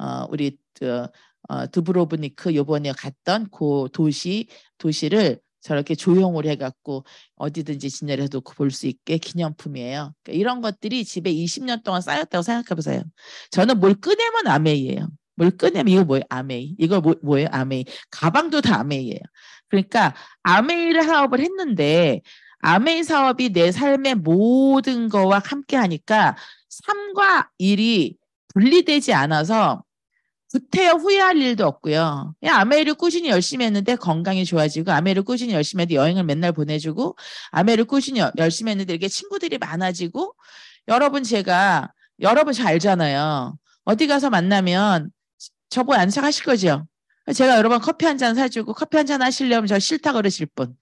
어, 우리 어, 드브로브니크 요번에 갔던 그 도시 도시를 저렇게 조형을 해갖고 어디든지 진열해도 그 볼수 있게 기념품이에요. 그러니까 이런 것들이 집에 20년 동안 쌓였다고 생각해보세요. 저는 뭘 꺼내면 아메이예요. 뭘 꺼내면 이거 뭐예요? 아메이. 이거 뭐, 뭐예요? 아메이. 가방도 다 아메이예요. 그러니까 아메이를 사업을 했는데 아메이 사업이 내 삶의 모든 거와 함께 하니까 3과 1이 분리되지 않아서 구태여 후회할 일도 없고요. 그냥 아메를 꾸준히 열심히 했는데 건강이 좋아지고 아메를 꾸준히 열심히 해도 여행을 맨날 보내주고 아메를 꾸준히 열심히 했는데 이렇게 친구들이 많아지고 여러분 제가 여러분 잘 알잖아요. 어디 가서 만나면 저보고 안상하실 거죠. 제가 여러분 커피 한 잔 사주고 커피 한 잔하시려면저 싫다 그러실 분.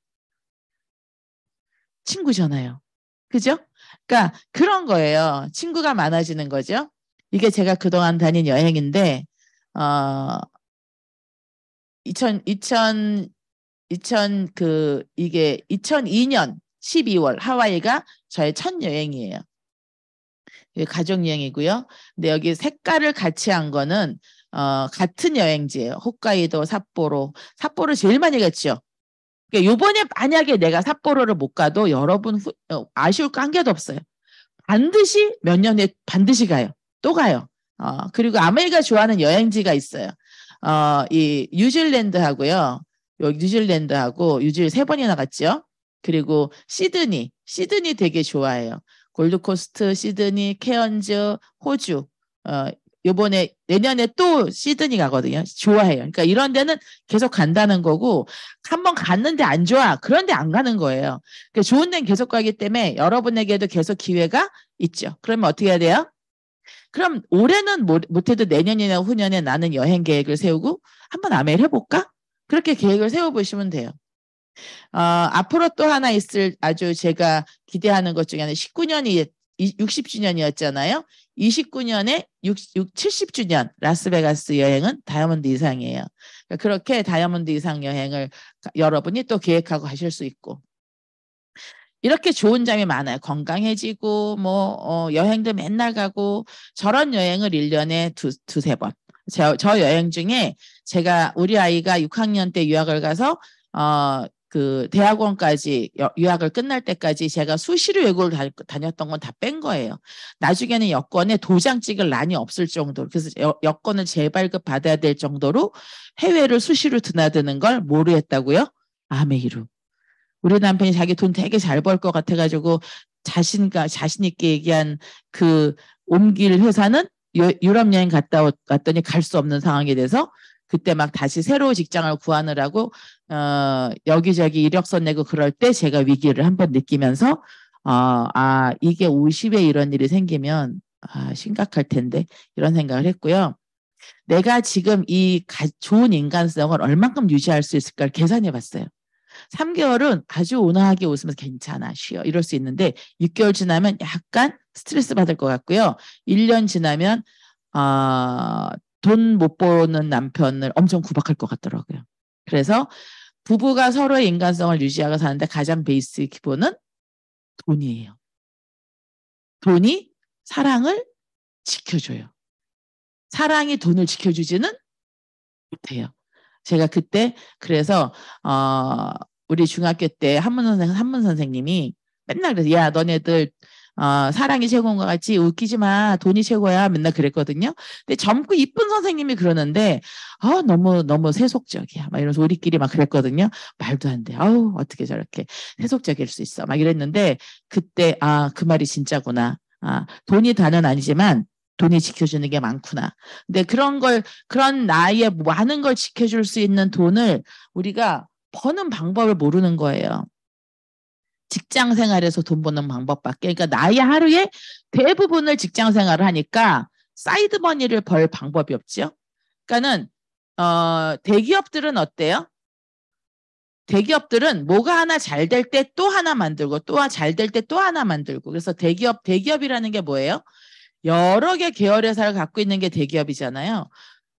친구잖아요. 그죠? 그러니까 그런 거예요. 친구가 많아지는 거죠. 이게 제가 그동안 다닌 여행인데 어 2000, 2000, 2000, 그, 이게 2002년 12월 하와이가 저의 첫 여행이에요. 가족 여행이고요. 근데 여기 색깔을 같이 한 거는, 어, 같은 여행지예요. 홋카이도, 삿포로. 삿포로 제일 많이 갔죠. 그러니까 요번에 만약에 내가 삿포로를 못 가도 여러분 후, 어, 아쉬울 거한 개도 없어요. 반드시 몇 년에 반드시 가요. 또 가요. 어, 그리고 아메리가 좋아하는 여행지가 있어요. 어, 이 뉴질랜드하고요. 여기 뉴질랜드하고 뉴질 세 번이나 갔죠. 그리고 시드니, 시드니 되게 좋아해요. 골드코스트, 시드니, 케언즈, 호주. 어, 요번에 내년에 또 시드니 가거든요. 좋아해요. 그러니까 이런 데는 계속 간다는 거고 한 번 갔는데 안 좋아. 그런데 안 가는 거예요. 그러니까 좋은 데는 계속 가기 때문에 여러분에게도 계속 기회가 있죠. 그러면 어떻게 해야 돼요? 그럼 올해는 못해도 내년이나 후년에 나는 여행 계획을 세우고 한번 아멜 해볼까? 그렇게 계획을 세워보시면 돼요. 어, 앞으로 또 하나 있을 아주 제가 기대하는 것 중에 하나 는 19년이 60주년이었잖아요. 29년에 60, 70주년 라스베가스 여행은 다이아몬드 이상이에요. 그러니까 그렇게 다이아몬드 이상 여행을 여러분이 또 계획하고 하실 수 있고 이렇게 좋은 점이 많아요. 건강해지고 뭐 어, 여행도 맨날 가고 저런 여행을 1년에 두, 두 세 번. 저, 저 여행 중에 제가 우리 아이가 6학년 때 유학을 가서 어, 그 대학원까지 유학을 끝날 때까지 제가 수시로 외국을 다, 다녔던 건 다 뺀 거예요. 나중에는 여권에 도장 찍을 난이 없을 정도로 그래서 여, 권을 재발급 받아야 될 정도로 해외를 수시로 드나드는 걸모르겠다고요 아메이로. 우리 남편이 자기 돈 되게 잘 벌 것 같아가지고 자신과 자신 있게 얘기한 그 옮길 회사는 유럽 여행 갔다 왔더니 갈 수 없는 상황이 돼서 그때 막 다시 새로운 직장을 구하느라고 어 여기저기 이력서 내고 그럴 때 제가 위기를 한번 느끼면서 어아 이게 50에 이런 일이 생기면 아 심각할 텐데 이런 생각을 했고요. 내가 지금 이 좋은 인간성을 얼만큼 유지할 수 있을까를 계산해 봤어요. 3개월은 아주 온화하게 웃으면서 괜찮아, 쉬어. 이럴 수 있는데 6개월 지나면 약간 스트레스 받을 것 같고요. 1년 지나면, 어, 아, 돈못 버는 남편을 엄청 구박할 것 같더라고요. 그래서 부부가 서로의 인간성을 유지하고 사는데 가장 베이스 기본은 돈이에요. 돈이 사랑을 지켜줘요. 사랑이 돈을 지켜주지는 못해요. 제가 그때 그래서 어 우리 중학교 때 한문 선생 한문 선생님이 맨날 그래서 야 너네들 어, 사랑이 최고인 것 같지 웃기지 마 돈이 최고야 맨날 그랬거든요. 근데 젊고 이쁜 선생님이 그러는데 아 너무 너무 세속적이야 막 이러면서 우리끼리 막 그랬거든요. 말도 안 돼. 어우 어떻게 저렇게 세속적일 수 있어 막 이랬는데 그때 아 그 말이 진짜구나. 아 돈이 다는 아니지만 돈이 지켜주는 게 많구나. 근데 그런 걸 그런 나이에 많은 뭐 걸 지켜줄 수 있는 돈을 우리가 버는 방법을 모르는 거예요. 직장 생활에서 돈 버는 방법밖에. 그러니까 나의 하루에 대부분을 직장 생활을 하니까 사이드 머니를 벌 방법이 없죠 그러니까는 어, 대기업들은 어때요? 대기업들은 뭐가 하나 잘 될 때 또 하나 만들고 또 잘 될 때 또 하나 만들고 그래서 대기업 대기업이라는 게 뭐예요? 여러 개 계열 회사를 갖고 있는 게 대기업이잖아요.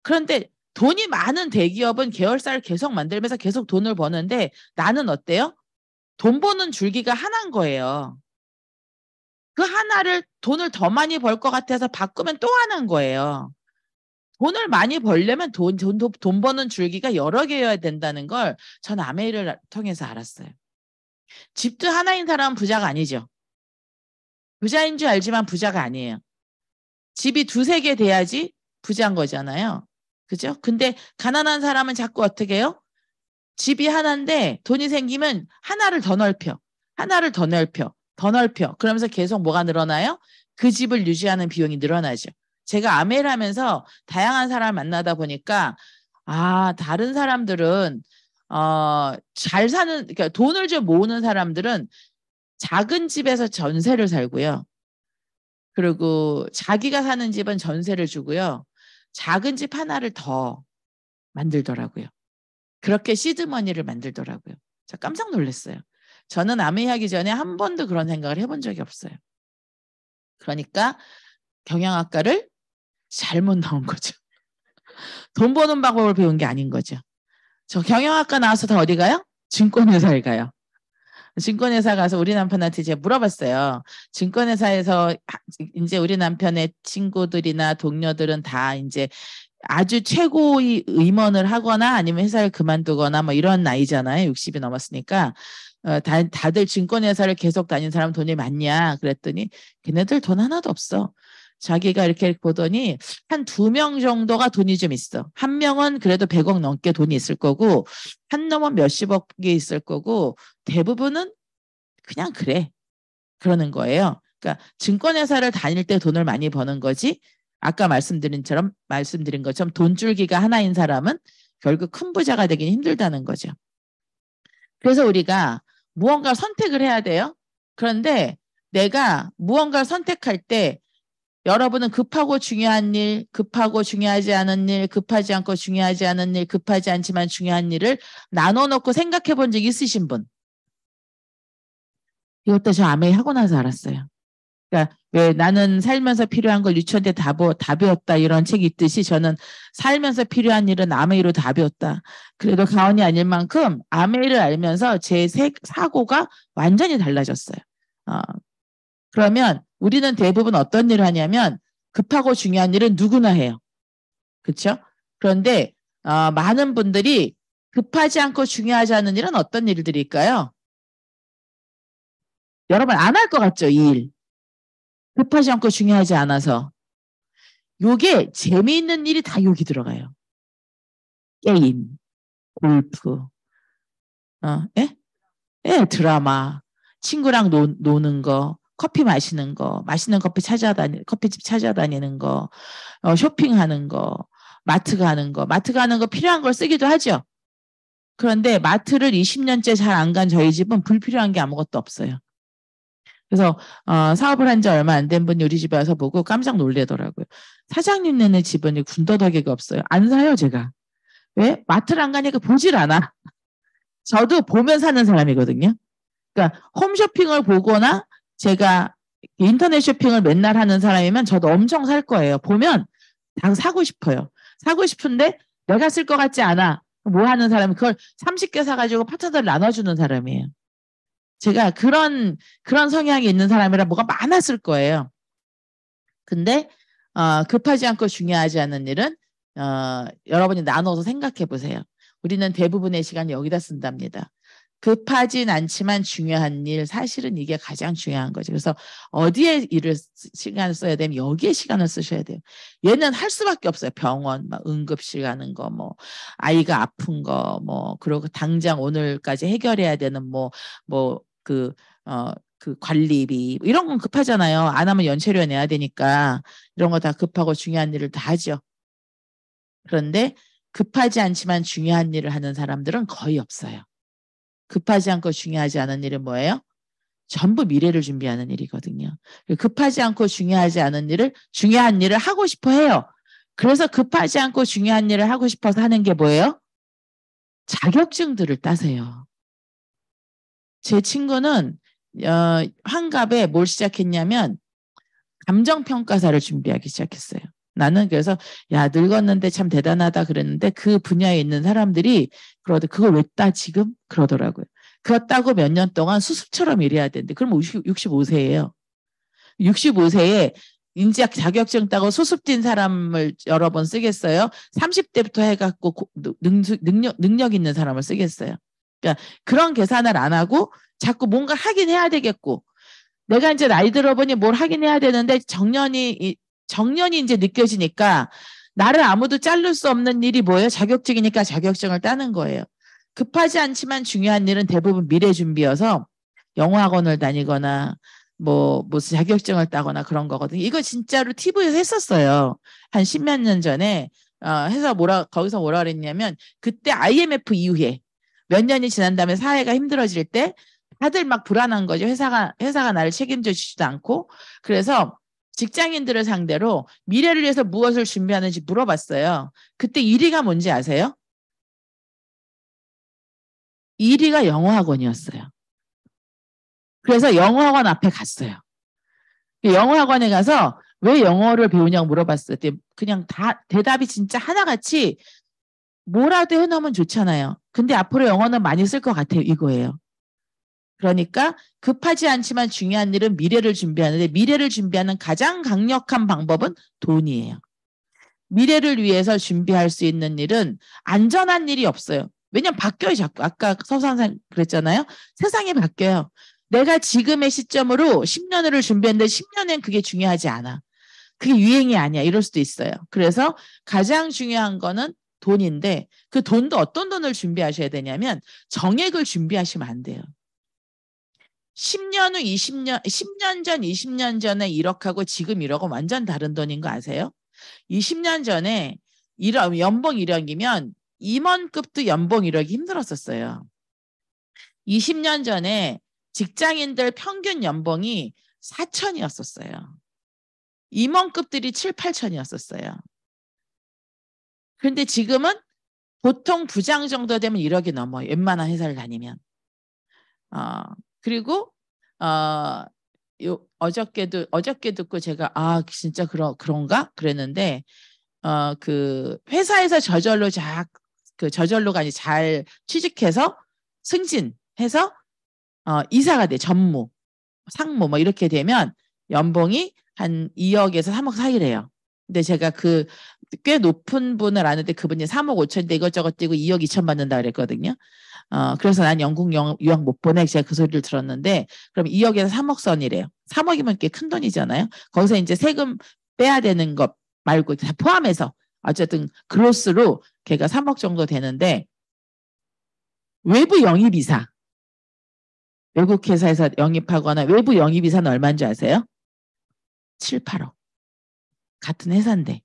그런데 돈이 많은 대기업은 계열사를 계속 만들면서 계속 돈을 버는데 나는 어때요? 돈 버는 줄기가 하나인 거예요. 그 하나를 돈을 더 많이 벌 것 같아서 바꾸면 또 하나인 거예요. 돈을 많이 벌려면 돈, 돈, 돈 버는 줄기가 여러 개여야 된다는 걸 전 아메이를 통해서 알았어요. 집도 하나인 사람은 부자가 아니죠. 부자인 줄 알지만 부자가 아니에요. 집이 두세 개 돼야지 부자인 거잖아요. 그죠? 근데 가난한 사람은 자꾸 어떻게 해요? 집이 하나인데 돈이 생기면 하나를 더 넓혀. 하나를 더 넓혀. 더 넓혀. 그러면서 계속 뭐가 늘어나요? 그 집을 유지하는 비용이 늘어나죠. 제가 아메를 하면서 다양한 사람 을 만나다 보니까 아, 다른 사람들은 어, 잘 사는 그러니까 돈을 좀 모으는 사람들은 작은 집에서 전세를 살고요. 그리고 자기가 사는 집은 전세를 주고요. 작은 집 하나를 더 만들더라고요. 그렇게 시드머니를 만들더라고요. 저 깜짝 놀랐어요. 저는 암회하기 전에 한 음. 번도 그런 생각을 해본 적이 없어요. 그러니까 경영학과를 잘못 나온 거죠. 돈 버는 방법을 배운 게 아닌 거죠. 저 경영학과 나와서 다 어디 가요? 증권회사에 가요. 증권회사 가서 우리 남편한테 제가 물어봤어요. 증권회사에서 이제 우리 남편의 친구들이나 동료들은 다 이제 아주 최고의 임원을 하거나 아니면 회사를 그만두거나 뭐 이런 나이잖아요. 60이 넘었으니까. 어, 다, 다들 증권회사를 계속 다니는 사람 돈이 많냐? 그랬더니 걔네들 돈 하나도 없어. 자기가 이렇게 보더니 한 두 명 정도가 돈이 좀 있어. 한 명은 그래도 100억 넘게 돈이 있을 거고, 한 놈은 몇십억이 있을 거고, 대부분은 그냥 그래. 그러는 거예요. 그러니까 증권회사를 다닐 때 돈을 많이 버는 거지 아까 말씀드린처럼 말씀드린 것처럼 돈줄기가 하나인 사람은 결국 큰 부자가 되긴 힘들다는 거죠. 그래서 우리가 무언가 선택을 해야 돼요. 그런데 내가 무언가를 선택할 때 여러분은 급하고 중요한 일, 급하고 중요하지 않은 일, 급하지 않고 중요하지 않은 일, 급하지 않지만 중요한 일을 나눠 놓고 생각해 본 적 있으신 분? 이것도 저 아메이 하고 나서 알았어요. 그러니까 왜 나는 살면서 필요한 걸 유치원 때다 배웠다 이런 책이 있듯이 저는 살면서 필요한 일은 아메이로 다 배웠다. 그래도 가온이 아닐 만큼 아메이를 알면서 제 사고가 완전히 달라졌어요. 어, 그러면 우리는 대부분 어떤 일을 하냐면 급하고 중요한 일은 누구나 해요. 그렇죠? 그런데 어, 많은 분들이 급하지 않고 중요하지 않은 일은 어떤 일들일까요? 여러분 안 할 것 같죠, 이 일. 급하지 않고 중요하지 않아서. 요게 재미있는 일이 다 여기 들어가요. 게임, 골프, 어, 예? 예, 드라마, 친구랑 노, 노는 거, 커피 마시는 거, 맛있는 커피 찾아다니, 커피집 찾아다니는 거, 어, 쇼핑하는 거, 마트 가는 거, 마트 가는 거 필요한 걸 쓰기도 하죠. 그런데 마트를 20년째 잘 안 간 저희 집은 불필요한 게 아무것도 없어요. 그래서 어, 사업을 한 지 얼마 안 된 분이 우리 집에 와서 보고 깜짝 놀래더라고요. 사장님네는 집은 군더더기가 없어요. 안 사요 제가. 왜? 마트를 안 가니까 보질 않아. 저도 보면 사는 사람이거든요. 그러니까 홈쇼핑을 보거나 제가 인터넷 쇼핑을 맨날 하는 사람이면 저도 엄청 살 거예요. 보면 다 사고 싶어요. 사고 싶은데 내가 쓸 것 같지 않아. 뭐 하는 사람이 그걸 30개 사가지고 파트너를 나눠주는 사람이에요. 제가 그런 그런 성향이 있는 사람이라 뭐가 많았을 거예요. 근데 어, 급하지 않고 중요하지 않은 일은 어, 여러분이 나눠서 생각해 보세요. 우리는 대부분의 시간 여기다 쓴답니다. 급하진 않지만 중요한 일, 사실은 이게 가장 중요한 거죠. 그래서 어디에 일을 시간을 써야 되면 여기에 시간을 쓰셔야 돼요. 얘는 할 수밖에 없어요. 병원, 막 응급실 가는 거, 뭐 아이가 아픈 거, 뭐 그리고 당장 오늘까지 해결해야 되는 뭐뭐 뭐 그, 어, 그 관리비 이런 건 급하잖아요. 안 하면 연체료 내야 되니까 이런 거 다 급하고 중요한 일을 다 하죠. 그런데 급하지 않지만 중요한 일을 하는 사람들은 거의 없어요. 급하지 않고 중요하지 않은 일은 뭐예요? 전부 미래를 준비하는 일이거든요. 급하지 않고 중요하지 않은 일을 중요한 일을 하고 싶어 해요. 그래서 급하지 않고 중요한 일을 하고 싶어서 하는 게 뭐예요? 자격증들을 따세요. 제 친구는 어, 환갑에 뭘 시작했냐면 감정 평가사를 준비하기 시작했어요. 나는 그래서 야 늙었는데 참 대단하다 그랬는데 그 분야에 있는 사람들이 그러더 그걸 왜 따 지금 그러더라고요. 그렇다고 몇 년 동안 수습처럼 일해야 되는데 그럼 60, 65세예요. 65세에 인지학 자격증 따고 수습 뛴 사람을 여러 번 쓰겠어요. 30대부터 해갖고 능력, 능력 있는 사람을 쓰겠어요. 그러니까 그런 계산을 안 하고 자꾸 뭔가 하긴 해야 되겠고 내가 이제 나이 들어보니 뭘 하긴 해야 되는데 정년이 정년이 이제 느껴지니까 나를 아무도 자를 수 없는 일이 뭐예요? 자격증이니까 자격증을 따는 거예요. 급하지 않지만 중요한 일은 대부분 미래 준비여서 영어학원을 다니거나 뭐 무슨 자격증을 따거나 그런 거거든요. 이거 진짜로 TV에서 했었어요. 한 십몇 년 전에 어, 해서 뭐라 거기서 뭐라 그랬냐면 그때 IMF 이후에 몇 년이 지난 다음에 사회가 힘들어질 때 다들 막 불안한 거죠. 회사가 회사가 나를 책임져 주지도 않고 그래서 직장인들을 상대로 미래를 위해서 무엇을 준비하는지 물어봤어요. 그때 1위가 뭔지 아세요? 1위가 영어학원이었어요. 그래서 영어학원 앞에 갔어요. 영어학원에 가서 왜 영어를 배우냐고 물어봤을 때 그냥 다 대답이 진짜 하나같이 뭐라도 해놓으면 좋잖아요. 근데 앞으로 영어는 많이 쓸 것 같아요. 이거예요. 그러니까 급하지 않지만 중요한 일은 미래를 준비하는데 미래를 준비하는 가장 강력한 방법은 돈이에요. 미래를 위해서 준비할 수 있는 일은 안전한 일이 없어요. 왜냐면 바뀌어요, 자꾸. 아까 서상상 그랬잖아요. 세상이 바뀌어요. 내가 지금의 시점으로 10년을 준비했는데 10년엔 그게 중요하지 않아. 그게 유행이 아니야. 이럴 수도 있어요. 그래서 가장 중요한 거는 돈인데 그 돈도 어떤 돈을 준비하셔야 되냐면 정액을 준비하시면 안 돼요. 10년 후 20년, 10년 전, 20년 전에 1억하고 지금 1억은 완전 다른 돈인 거 아세요? 20년 전에 1억, 연봉 1억이면 임원급도 연봉 1억이 힘들었었어요. 20년 전에 직장인들 평균 연봉이 4천이었었어요. 임원급들이 7, 8천이었었어요. 그런데 지금은 보통 부장 정도 되면 1억이 넘어요. 웬만한 회사를 다니면. 어, 그리고 어, 요, 어저께도 어저께 듣고 제가 아 진짜 그런 그런가 그랬는데 어그 회사에서 저절로 자그 저절로가 아니 잘 취직해서 승진해서 어 이사가 돼 전무 상무 뭐 이렇게 되면 연봉이 한 2억에서 3억 사이래요. 근데 제가 그 꽤 높은 분을 아는데 그분이 3억 5천인데 이것저것 뛰고 2억 2천 받는다 그랬거든요. 어, 그래서 난 영국 영, 유학 못 보내. 제가 그 소리를 들었는데, 그럼 2억에서 3억 선이래요. 3억이면 꽤 큰 돈이잖아요. 거기서 이제 세금 빼야 되는 것 말고 다 포함해서, 어쨌든 그로스로 걔가 3억 정도 되는데, 외부 영입이사. 외국 회사에서 영입하거나 외부 영입이사는 얼마인 지 아세요? 7, 8억. 같은 회사인데.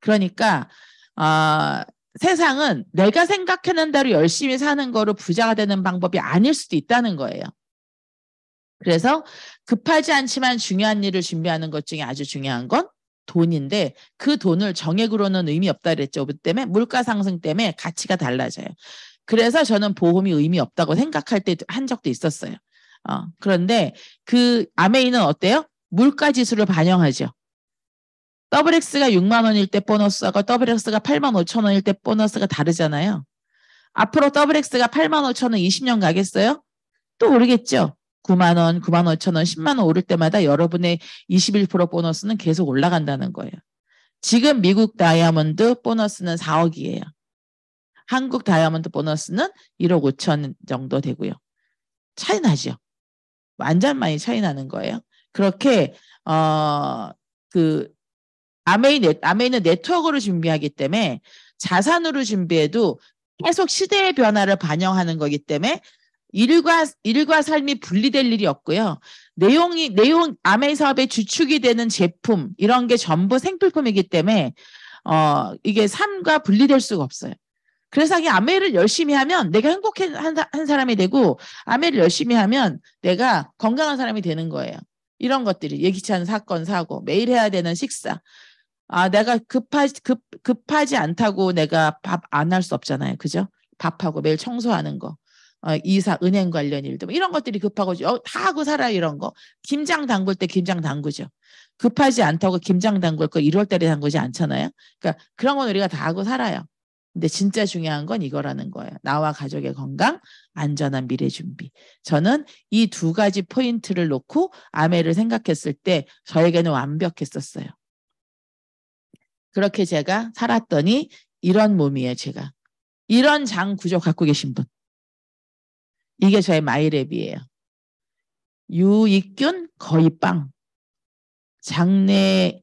그러니까 어, 세상은 내가 생각하는 대로 열심히 사는 거로 부자가 되는 방법이 아닐 수도 있다는 거예요. 그래서 급하지 않지만 중요한 일을 준비하는 것 중에 아주 중요한 건 돈인데 그 돈을 정액으로는 의미 없다 그랬죠. 그 때문에 물가 상승 때문에 가치가 달라져요. 그래서 저는 보험이 의미 없다고 생각할 때 한 적도 있었어요. 어, 그런데 그 아메이는 어때요? 물가 지수를 반영하죠. 더블 X가 6만 원일 때 보너스하고 더블 X가 8만 5천 원일 때 보너스가 다르잖아요. 앞으로 더블 X가 8만 5천 원 20년 가겠어요? 또 오르겠죠? 9만 원, 9만 5천 원, 10만 원 오를 때마다 여러분의 21% 보너스는 계속 올라간다는 거예요. 지금 미국 다이아몬드 보너스는 4억이에요. 한국 다이아몬드 보너스는 1억 5천 정도 되고요. 차이 나죠. 완전 많이 차이 나는 거예요. 그렇게 어그 아메이 네, 아메이는 네트워크로 준비하기 때문에 자산으로 준비해도 계속 시대의 변화를 반영하는 거기 때문에 일과 일과 삶이 분리될 일이 없고요. 내용이 내용 아메이 사업의 주축이 되는 제품 이런 게 전부 생필품이기 때문에 어 이게 삶과 분리될 수가 없어요. 그래서 이 아메이를 열심히 하면 내가 행복한 한 사람이 되고 아메이를 열심히 하면 내가 건강한 사람이 되는 거예요. 이런 것들이 예기치 않은 사건 사고 매일 해야 되는 식사 아, 내가 급하, 급, 급하지 않다고 내가 밥 안 할 수 없잖아요. 그죠? 밥하고 매일 청소하는 거. 어, 이사, 은행 관련 일도뭐 이런 것들이 급하고, 어, 다 하고 살아, 이런 거. 김장 담글 때 김장 담그죠. 급하지 않다고 김장 담글 거 1월 달에 담그지 않잖아요. 그러니까 그런 건 우리가 다 하고 살아요. 근데 진짜 중요한 건 이거라는 거예요. 나와 가족의 건강, 안전한 미래 준비. 저는 이 두 가지 포인트를 놓고 아메를 생각했을 때 저에게는 완벽했었어요. 그렇게 제가 살았더니 이런 몸이에요, 제가. 이런 장 구조 갖고 계신 분. 이게 저의 마이랩이에요. 유익균 거의 빵. 장내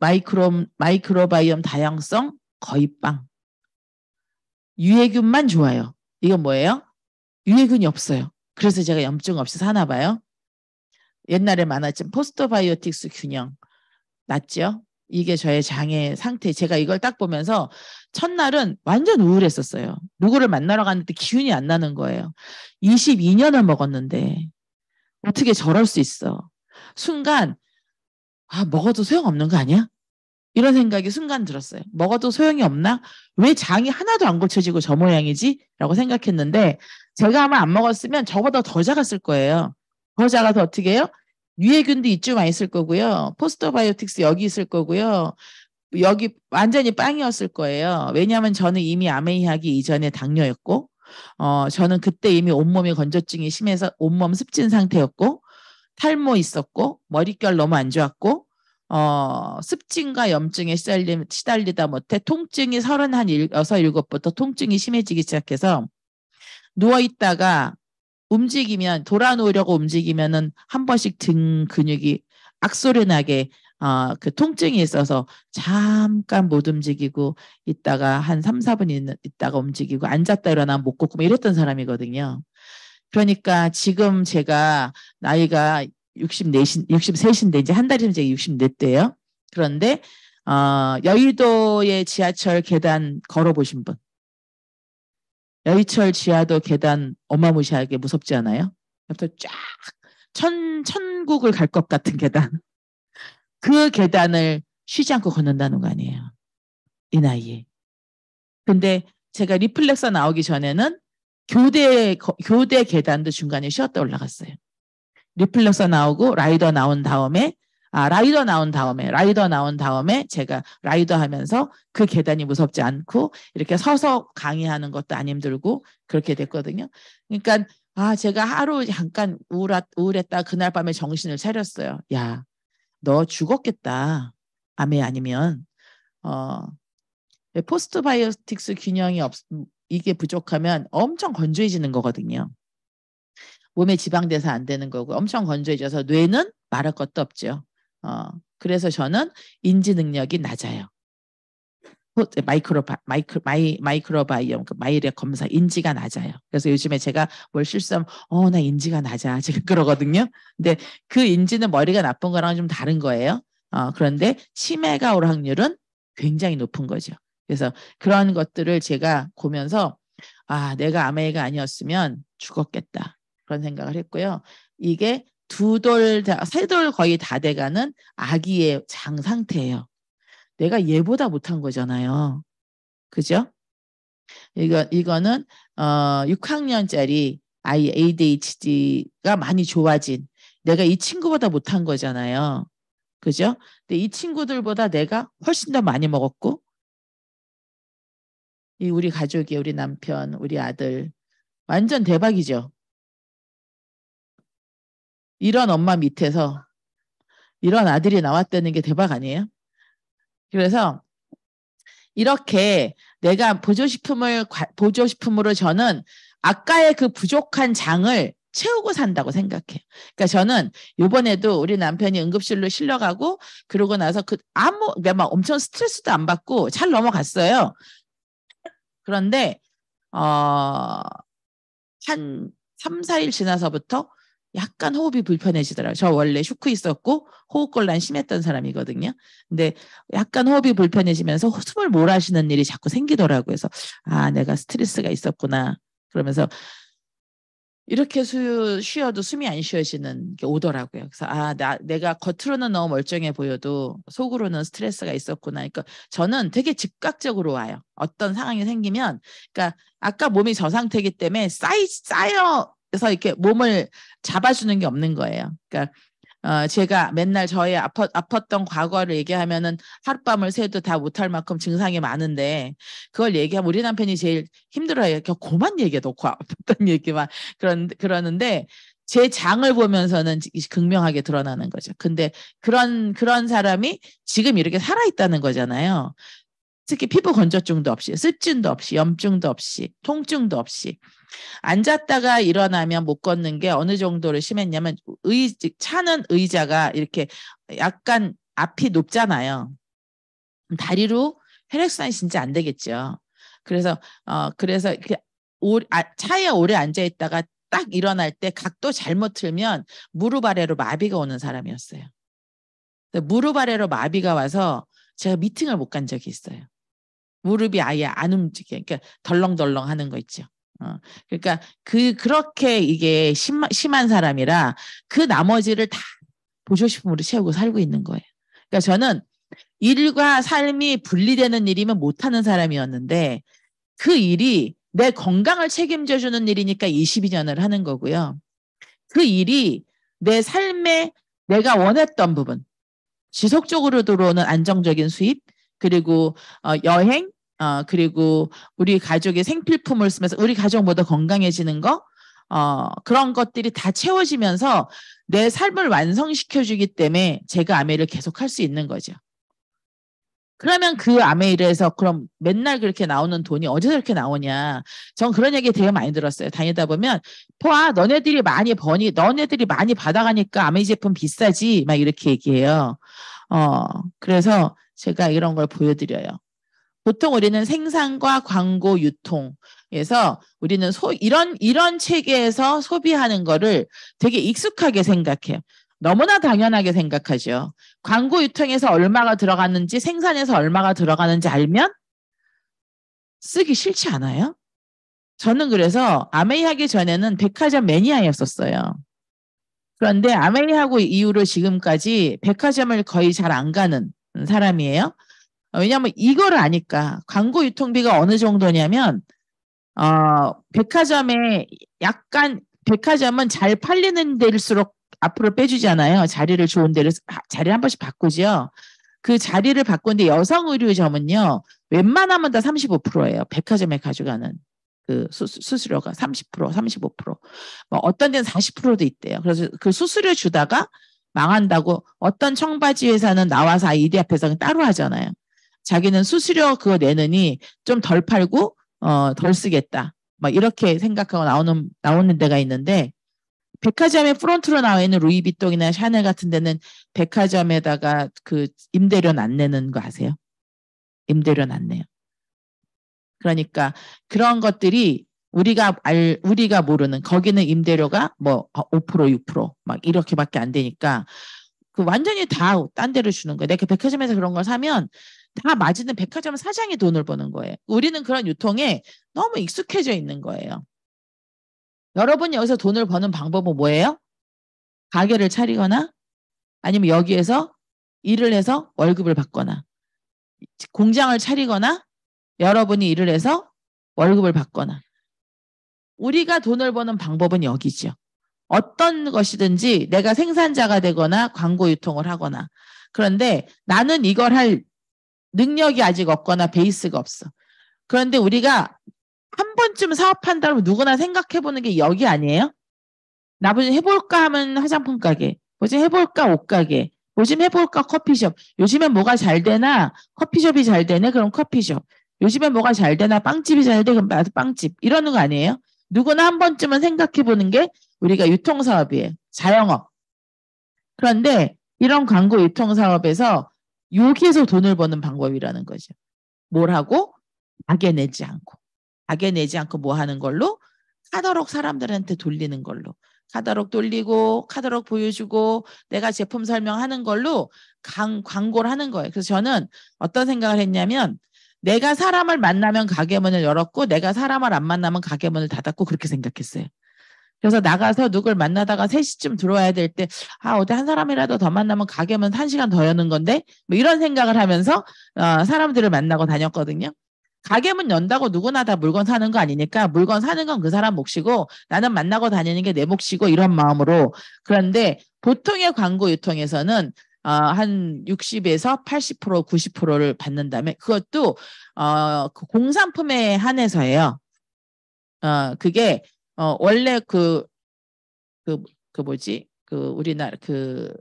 마이크로, 마이크로바이옴 다양성 거의 빵. 유해균만 좋아요. 이건 뭐예요? 유해균이 없어요. 그래서 제가 염증 없이 사나 봐요. 옛날에 많았지만 포스터바이오틱스 균형. 맞죠? 이게 저의 장애 상태. 제가 이걸 딱 보면서 첫날은 완전 우울했었어요. 누구를 만나러 갔는데 기운이 안 나는 거예요. 22년을 먹었는데 어떻게 저럴 수 있어. 순간 아 먹어도 소용없는 거 아니야? 이런 생각이 순간 들었어요. 먹어도 소용이 없나? 왜 장이 하나도 안 고쳐지고 저 모양이지? 라고 생각했는데 제가 아마 안 먹었으면 저보다 더 작았을 거예요. 더 작아서 어떻게 해요? 유에균도 이쯤 와 있을 거고요. 포스터바이오틱스 여기 있을 거고요. 여기 완전히 빵이었을 거예요. 왜냐하면 저는 이미 아메이하기 이전에 당뇨였고, 어, 저는 그때 이미 온몸에 건조증이 심해서 온몸 습진 상태였고, 탈모 있었고, 머릿결 너무 안 좋았고, 어, 습진과 염증에 시달리, 시달리다 못해 통증이 서른 한 여섯 일곱부터 통증이 심해지기 시작해서 누워 있다가 움직이면 돌아놓으려고 움직이면은 한 번씩 등 근육이 악소를 나게 아그 어, 통증이 있어서 잠깐 못 움직이고 있다가 한 3, 4분 있다가 움직이고 앉았다 일어나못 걷고 막 뭐 이랬던 사람이거든요. 그러니까 지금 제가 나이가 64신, 63인데 이제 한 달이면 제가 64대예요. 그런데 어, 여의도의 지하철 계단 걸어보신 분 여의철 지하도 계단 어마무시하게 무섭지 않아요? 옆에 쫙 천, 천국을 갈 것 같은 계단. 그 계단을 쉬지 않고 걷는다는 거 아니에요. 이 나이에. 근데 제가 리플렉서 나오기 전에는 교대, 교대 계단도 중간에 쉬었다 올라갔어요. 리플렉서 나오고 라이더 나온 다음에 아, 라이더 나온 다음에, 라이더 나온 다음에 제가 라이더 하면서 그 계단이 무섭지 않고 이렇게 서서 강의하는 것도 안 힘들고 그렇게 됐거든요. 그러니까 아, 제가 하루 잠깐 우울하, 우울했다. 그날 밤에 정신을 차렸어요. 야, 너 죽었겠다. 암에 아니면, 어, 포스트 바이오틱스 균형이 없, 이게 부족하면 엄청 건조해지는 거거든요. 몸에 지방대사 안 되는 거고 엄청 건조해져서 뇌는 말할 것도 없죠. 어, 그래서 저는 인지 능력이 낮아요. 네, 마이크로 마이크 마이 마이크로바이옴 그 마이렉 검사 인지가 낮아요. 그래서 요즘에 제가 뭘 실수하면 어나 인지가 낮아 지금 그러거든요. 근데 그 인지는 머리가 나쁜 거랑 좀 다른 거예요. 어, 그런데 치매가 올 확률은 굉장히 높은 거죠. 그래서 그런 것들을 제가 보면서 아 내가 아메이가 아니었으면 죽었겠다 그런 생각을 했고요. 이게 두 돌, 세 돌 거의 다 돼가는 아기의 장 상태예요. 내가 얘보다 못한 거잖아요. 그죠? 이거, 이거는, 어, 6학년짜리 아이 ADHD가 많이 좋아진 내가 이 친구보다 못한 거잖아요. 그죠? 근데 이 친구들보다 내가 훨씬 더 많이 먹었고, 이 우리 가족이, 우리 남편, 우리 아들, 완전 대박이죠. 이런 엄마 밑에서 이런 아들이 나왔다는 게 대박 아니에요? 그래서 이렇게 내가 보조식품을 보조식품으로 저는 아까의 그 부족한 장을 채우고 산다고 생각해요. 그러니까 저는 요번에도 우리 남편이 응급실로 실려가고 그러고 나서 그 아무 그러니까 막 엄청 스트레스도 안 받고 잘 넘어갔어요. 그런데 어한 3, 음. 4일 지나서부터 약간 호흡이 불편해지더라고요. 저 원래 슈크 있었고 호흡곤란 심했던 사람이거든요. 근데 약간 호흡이 불편해지면서 숨을 몰아쉬는 일이 자꾸 생기더라고요. 그래서 아, 내가 스트레스가 있었구나. 그러면서 이렇게 수, 쉬어도 숨이 안 쉬어지는 게 오더라고요. 그래서 아, 나, 내가 겉으로는 너무 멀쩡해 보여도 속으로는 스트레스가 있었구나. 그러니까 저는 되게 즉각적으로 와요. 어떤 상황이 생기면, 그러니까 아까 몸이 저 상태이기 때문에 쌓이 쌓여 그래서 이렇게 몸을 잡아주는 게 없는 거예요. 그러니까 어, 제가 맨날 저의 아파, 아팠던 과거를 얘기하면은 하룻밤을 새도 다 못할 만큼 증상이 많은데 그걸 얘기하면 우리 남편이 제일 힘들어요. 그 고만 얘기해놓고 아팠던 얘기만 그런 그러는데 제 장을 보면서는 극명하게 드러나는 거죠. 근데 그런 그런 사람이 지금 이렇게 살아 있다는 거잖아요. 특히 피부 건조증도 없이 습진도 없이 염증도 없이 통증도 없이 앉았다가 일어나면 못 걷는 게 어느 정도로 심했냐면 의 차는 의자가 이렇게 약간 앞이 높잖아요. 다리로 혈액순환이 진짜 안 되겠죠. 그래서 어 그래서 이렇게 오, 아, 차에 오래 앉아 있다가 딱 일어날 때 각도 잘못 틀면 무릎 아래로 마비가 오는 사람이었어요. 무릎 아래로 마비가 와서 제가 미팅을 못 간 적이 있어요. 무릎이 아예 안 움직여. 그러니까 덜렁덜렁 하는 거 있죠. 어, 그러니까 그 그렇게 이게 심, 심한 사람이라 그 나머지를 다 보조식품으로 채우고 살고 있는 거예요. 그러니까 저는 일과 삶이 분리되는 일이면 못하는 사람이었는데 그 일이 내 건강을 책임져 주는 일이니까 22년을 하는 거고요. 그 일이 내 삶에 내가 원했던 부분, 지속적으로 들어오는 안정적인 수입, 그리고 어, 여행, 어, 그리고 우리 가족의 생필품을 쓰면서 우리 가족 보다 건강해지는 거, 어, 그런 것들이 다 채워지면서 내 삶을 완성시켜주기 때문에 제가 아메일을 계속 할 수 있는 거죠. 그러면 그 아메일에서 그럼 맨날 그렇게 나오는 돈이 어디서 이렇게 나오냐. 전 그런 얘기 되게 많이 들었어요. 다니다 보면, 포아, 너네들이 많이 버니, 너네들이 많이 받아가니까 아메일 제품 비싸지. 막 이렇게 얘기해요. 어, 그래서 제가 이런 걸 보여드려요. 보통 우리는 생산과 광고 유통에서 우리는 소, 이런 이런 체계에서 소비하는 거를 되게 익숙하게 생각해요. 너무나 당연하게 생각하죠. 광고 유통에서 얼마가 들어갔는지 생산에서 얼마가 들어가는지 알면 쓰기 싫지 않아요? 저는 그래서 아메이 하기 전에는 백화점 매니아였었어요. 그런데 아메이 하고 이후로 지금까지 백화점을 거의 잘 안 가는 사람이에요. 어, 왜냐하면 이걸 아니까 광고 유통비가 어느 정도냐면 어, 백화점에 약간 백화점은 잘 팔리는 데일수록 앞으로 빼주잖아요. 자리를 좋은 데를 자리를 한 번씩 바꾸죠. 그 자리를 바꾸는데 여성 의류점은요. 웬만하면 다 35%예요. 백화점에 가져가는 그 수, 수수료가 30%, 35%. 뭐 어떤 데는 40%도 있대요. 그래서 그 수수료 주다가 망한다고 어떤 청바지 회사는 나와서 아이디 앞에서 따로 하잖아요. 자기는 수수료 그거 내느니 좀 덜 팔고 어, 덜 쓰겠다. 막 이렇게 생각하고 나오는 나오는 데가 있는데 백화점의 프론트로 나와 있는 루이비통이나 샤넬 같은 데는 백화점에다가 그 임대료는 안 내는 거 아세요? 임대료는 안 내요. 그러니까 그런 것들이 우리가 알 우리가 모르는 거기는 임대료가 뭐 5% 6%막 어, 이렇게밖에 안 되니까 그 완전히 다 딴 데를 주는 거예요. 내가 백화점에서 그런 걸 사면 다 마진은 백화점 사장이 돈을 버는 거예요. 우리는 그런 유통에 너무 익숙해져 있는 거예요. 여러분이 여기서 돈을 버는 방법은 뭐예요? 가게를 차리거나 아니면 여기에서 일을 해서 월급을 받거나 공장을 차리거나 여러분이 일을 해서 월급을 받거나 우리가 돈을 버는 방법은 여기죠. 어떤 것이든지 내가 생산자가 되거나 광고 유통을 하거나 그런데 나는 이걸 할 능력이 아직 없거나 베이스가 없어. 그런데 우리가 한 번쯤 사업한다면 누구나 생각해보는 게 여기 아니에요? 나보지 해볼까 하면 화장품 가게, 보지 해볼까 옷 가게, 보지 해볼까 커피숍. 요즘엔 뭐가 잘 되나? 커피숍이 잘 되네? 그럼 커피숍. 요즘엔 뭐가 잘 되나? 빵집이 잘되 그럼 나 빵집. 이러는 거 아니에요? 누구나 한 번쯤은 생각해 보는 게 우리가 유통사업이에요. 자영업. 그런데 이런 광고 유통사업에서 여기에서 돈을 버는 방법이라는 거죠. 뭘 하고? 악에 내지 않고. 악에 내지 않고 뭐 하는 걸로? 카더록 사람들한테 돌리는 걸로. 카더록 돌리고 카더록 보여주고 내가 제품 설명하는 걸로 광고를 하는 거예요. 그래서 저는 어떤 생각을 했냐면 내가 사람을 만나면 가게 문을 열었고 내가 사람을 안 만나면 가게 문을 닫았고 그렇게 생각했어요. 그래서 나가서 누굴 만나다가 3시쯤 들어와야 될 때, 아, 어디 한 사람이라도 더 만나면 가게문 1시간 더 여는 건데? 뭐 이런 생각을 하면서, 어, 사람들을 만나고 다녔거든요. 가게문 연다고 누구나 다 물건 사는 거 아니니까 물건 사는 건 그 사람 몫이고 나는 만나고 다니는 게 내 몫이고 이런 마음으로. 그런데 보통의 광고 유통에서는 어, 한 60에서 80% 90%를 받는다음에 그것도 어, 그 공산품에 한해서예요. 어, 그게 어, 원래 그, 그, 그 뭐지? 그 우리나라 그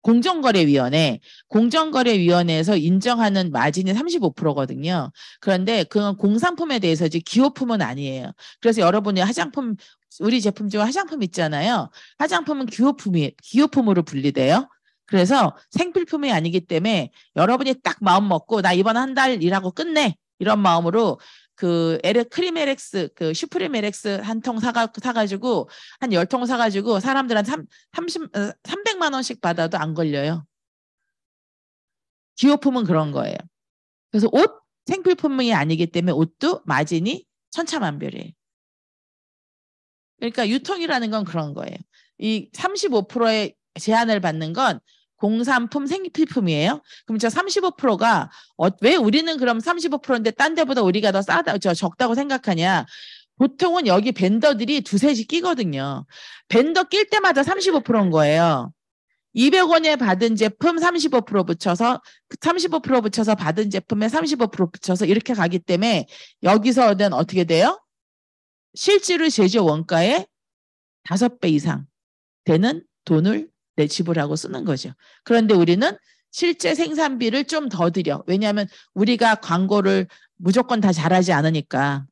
공정거래위원회, 공정거래위원회에서 인정하는 마진이 35%거든요. 그런데 그건 공산품에 대해서지 기호품은 아니에요. 그래서 여러분이 화장품, 우리 제품 중 화장품 있잖아요. 화장품은 기호품이, 기호품으로 분리돼요. 그래서 생필품이 아니기 때문에 여러분이 딱 마음 먹고 나 이번 한 달 일하고 끝내 이런 마음으로 그 에르 크림메렉스그 슈프림 에렉스 한 통 사가 사가지고 한 열 통 사가지고 사람들한 테삼 삼십 어, 삼백만 원씩 받아도 안 걸려요. 기호품은 그런 거예요. 그래서 옷 생필품이 아니기 때문에 옷도 마진이 천차만별이에요. 그러니까 유통이라는 건 그런 거예요. 이 35%의 제한을 받는 건 공산품 생필품이에요. 그럼 저 35%가 어, 왜 우리는 그럼 35%인데 딴 데보다 우리가 더 싸다 저 적다고 생각하냐? 보통은 여기 벤더들이 두세씩 끼거든요. 벤더 낄 때마다 35%인 거예요. 200원에 받은 제품 35% 붙여서 35% 붙여서 받은 제품에 35% 붙여서 이렇게 가기 때문에 여기서는 어떻게 돼요? 실제로 제조 원가의 5배 이상 되는 돈을 네, 지불 하고 쓰는 거죠. 그런데 우리는 실제 생산비를 좀 더 드려. 왜냐하면 우리가 광고를 무조건 다 잘하지 않으니까.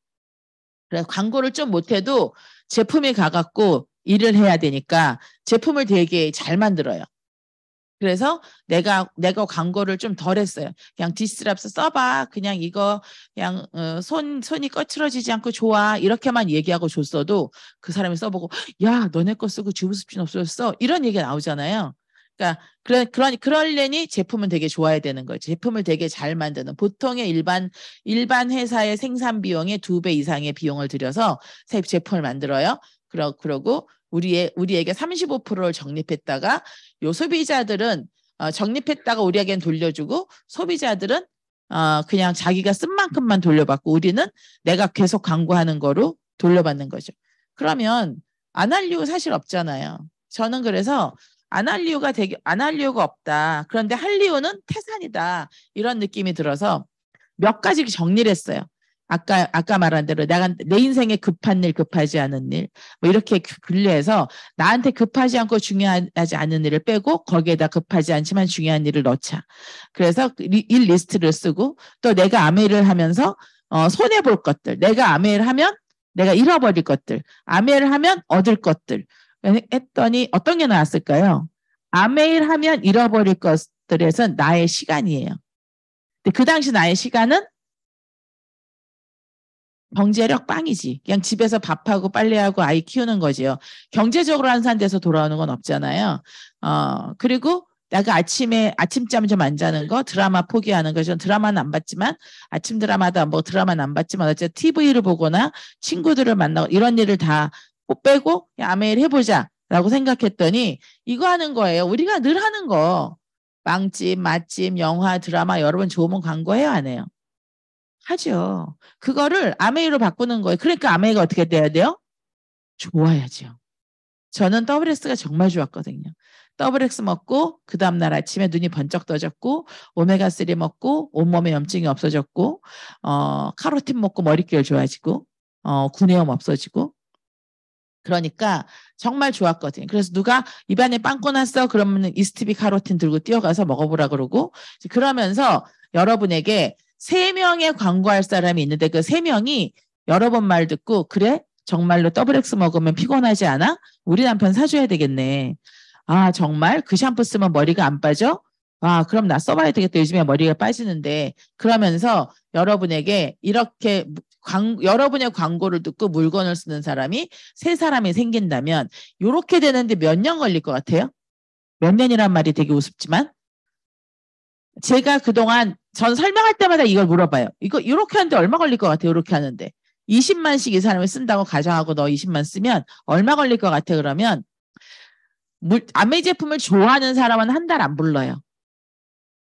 그래서 광고를 좀 못해도 제품이 가갖고 일을 해야 되니까 제품을 되게 잘 만들어요. 그래서 내가 내가 광고를 좀 덜 했어요. 그냥 디스랍스 써봐. 그냥 이거 그냥 어, 손 손이 꺼칠어지지 않고 좋아 이렇게만 얘기하고 줬어도 그 사람이 써보고 야 너네 거 쓰고 주부습진 없어졌어 이런 얘기가 나오잖아요. 그러니까 그러 그런 그럴래니 제품은 되게 좋아야 되는 거예요. 제품을 되게 잘 만드는 보통의 일반 일반 회사의 생산 비용의 두 배 이상의 비용을 들여서 새 제품을 만들어요. 그러 그러고 우리의 우리에게 35%를 적립했다가 요 소비자들은 어, 적립했다가 우리에겐 돌려주고 소비자들은 어, 그냥 자기가 쓴 만큼만 돌려받고 우리는 내가 계속 광고하는 거로 돌려받는 거죠. 그러면 안 할 이유 사실 없잖아요. 저는 그래서 안 할 이유가 되게 안 할 이유가 없다. 그런데 할 이유는 태산이다. 이런 느낌이 들어서 몇 가지 정리를 했어요. 아까 아까 말한 대로 내가 내 인생에 급한 일, 급하지 않은 일, 뭐 이렇게 분류해서 그 나한테 급하지 않고 중요하지 않은 일을 빼고 거기에다 급하지 않지만 중요한 일을 넣자. 그래서 일 그 리스트를 쓰고 또 내가 아메일을 하면서 어, 손해 볼 것들, 내가 아메일 하면 내가 잃어버릴 것들, 아메일 하면 얻을 것들 했더니 어떤 게 나왔을까요? 아메일 하면 잃어버릴 것들에선 나의 시간이에요. 근데 그 당시 나의 시간은 경제력 빵이지. 그냥 집에서 밥하고 빨래하고 아이 키우는 거지요. 경제적으로 한산돼서 돌아오는 건 없잖아요. 어, 그리고 내가 아침에 아침잠 좀 안 자는 거 드라마 포기하는 거전 드라마는 안 봤지만 아침 드라마도 안 뭐 보고 드라마는 안 봤지만 어째 쨌 TV를 보거나 친구들을 만나고 이런 일을 다 빼고 야, 매일 해보자라고 생각했더니 이거 하는 거예요. 우리가 늘 하는 거 빵집, 맛집, 영화, 드라마 여러분 좋으면 광고해요 안 해요? 하죠. 그거를 아메이로 바꾸는 거예요. 그러니까 아메이가 어떻게 돼야 돼요? 좋아야죠. 저는 WS가 정말 좋았거든요. WX 먹고 그 다음날 아침에 눈이 번쩍 떠졌고 오메가3 먹고 온몸에 염증이 없어졌고 어, 카로틴 먹고 머릿결 좋아지고 어, 구내염 없어지고 그러니까 정말 좋았거든요. 그래서 누가 입안에 빵꾸 났어 그러면 이스티비 카로틴 들고 뛰어가서 먹어보라 그러고 그러면서 여러분에게 세 명의 광고할 사람이 있는데 그 세 명이 여러 번 말 듣고 그래 정말로 더블엑스 먹으면 피곤하지 않아? 우리 남편 사줘야 되겠네. 아 정말 그 샴푸 쓰면 머리가 안 빠져? 아 그럼 나 써봐야 되겠다. 요즘에 머리가 빠지는데 그러면서 여러분에게 이렇게 광, 여러분의 광고를 듣고 물건을 쓰는 사람이 세 사람이 생긴다면 이렇게 되는데 몇 년 걸릴 것 같아요? 몇 년이란 말이 되게 우습지만 제가 그동안 전 설명할 때마다 이걸 물어봐요. 이거 이렇게 하는데 얼마 걸릴 것 같아요? 이렇게 하는데. 20만씩 이 사람이 쓴다고 가정하고 너 20만 쓰면 얼마 걸릴 것 같아? 그러면 물, 아메이 제품을 좋아하는 사람은 한 달 안 불러요.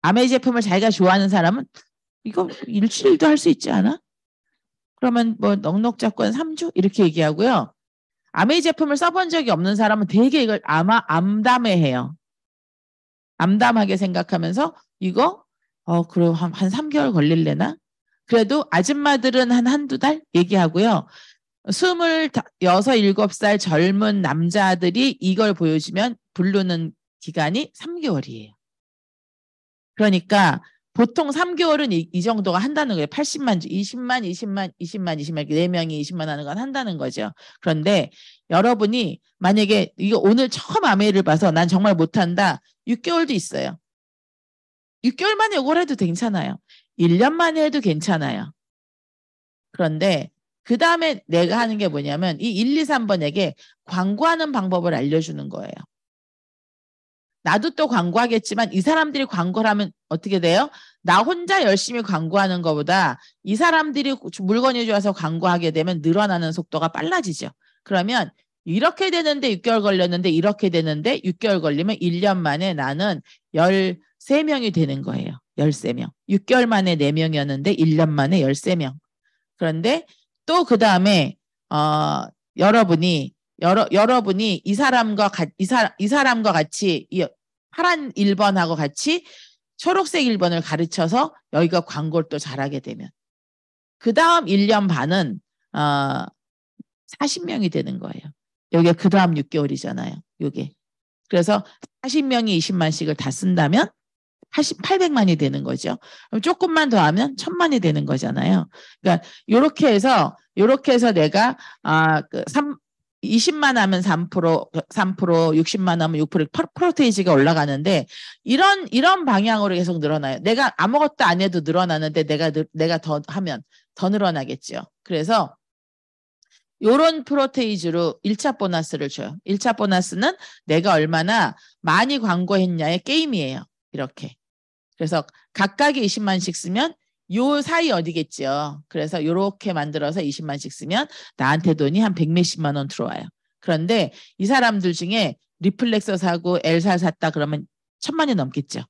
아메이 제품을 자기가 좋아하는 사람은 이거 일주일도 할 수 있지 않아? 그러면 뭐 넉넉 잡고 한 3주? 이렇게 얘기하고요. 아메이 제품을 써본 적이 없는 사람은 되게 이걸 아마 암담해 해요. 암담하게 생각하면서 이거 어, 그럼 한, 한 3개월 걸릴래나? 그래도 아줌마들은 한 한두 달 얘기하고요. 26, 7살 젊은 남자들이 이걸 보여주면 부르는 기간이 3개월이에요. 그러니까 보통 3개월은 이, 이, 정도가 한다는 거예요. 80만, 주, 20만, 20만, 20만, 20만, 이렇게 4명이 20만 하는 건 한다는 거죠. 그런데 여러분이 만약에 이거 오늘 처음 아메이를 봐서 난 정말 못한다. 6개월도 있어요. 6개월 만에 요걸 해도 괜찮아요. 1년 만에 해도 괜찮아요. 그런데 그 다음에 내가 하는 게 뭐냐면 이 1, 2, 3번에게 광고하는 방법을 알려주는 거예요. 나도 또 광고하겠지만 이 사람들이 광고를 하면 어떻게 돼요? 나 혼자 열심히 광고하는 것보다 이 사람들이 물건이 좋아서 광고하게 되면 늘어나는 속도가 빨라지죠. 그러면 이렇게 되는데 6개월 걸렸는데 이렇게 되는데 6개월 걸리면 1년 만에 나는 10, 3명이 되는 거예요. 13명. 6개월 만에 4명이었는데 1년 만에 13명. 그런데 또 그 다음에 어, 여러분이 여러, 여러분이 이 사람과 가, 이, 사, 이 사람과 같이 이 파란 1번하고 같이 초록색 1번을 가르쳐서 여기가 광고를 또 잘하게 되면 그 다음 1년 반은 어, 40명이 되는 거예요. 여기가 그 다음 6개월이잖아요. 요게. 그래서 40명이 20만씩을 다 쓴다면 80, 8 0만이 되는 거죠. 조금만 더 하면 천만이 되는 거잖아요. 그러니까 요렇게 해서 요렇게 해서 내가 아, 그 3, 20만 하면 3%, 3%, 60만 하면 6% 프로테이지가 올라가는데 이런 이런 방향으로 계속 늘어나요. 내가 아무것도 안 해도 늘어나는데 내가 내가 더 하면 더 늘어나겠죠. 그래서 요런 프로테이즈로 1차 보너스를 줘요. 1차 보너스는 내가 얼마나 많이 광고했냐의 게임이에요. 이렇게. 그래서 각각이 20만씩 쓰면 요 사이 어디겠죠 그래서 요렇게 만들어서 20만씩 쓰면 나한테 돈이 한 백몇십만원 들어와요. 그런데 이 사람들 중에 리플렉서 사고 엘사 샀다 그러면 천만이 넘겠죠.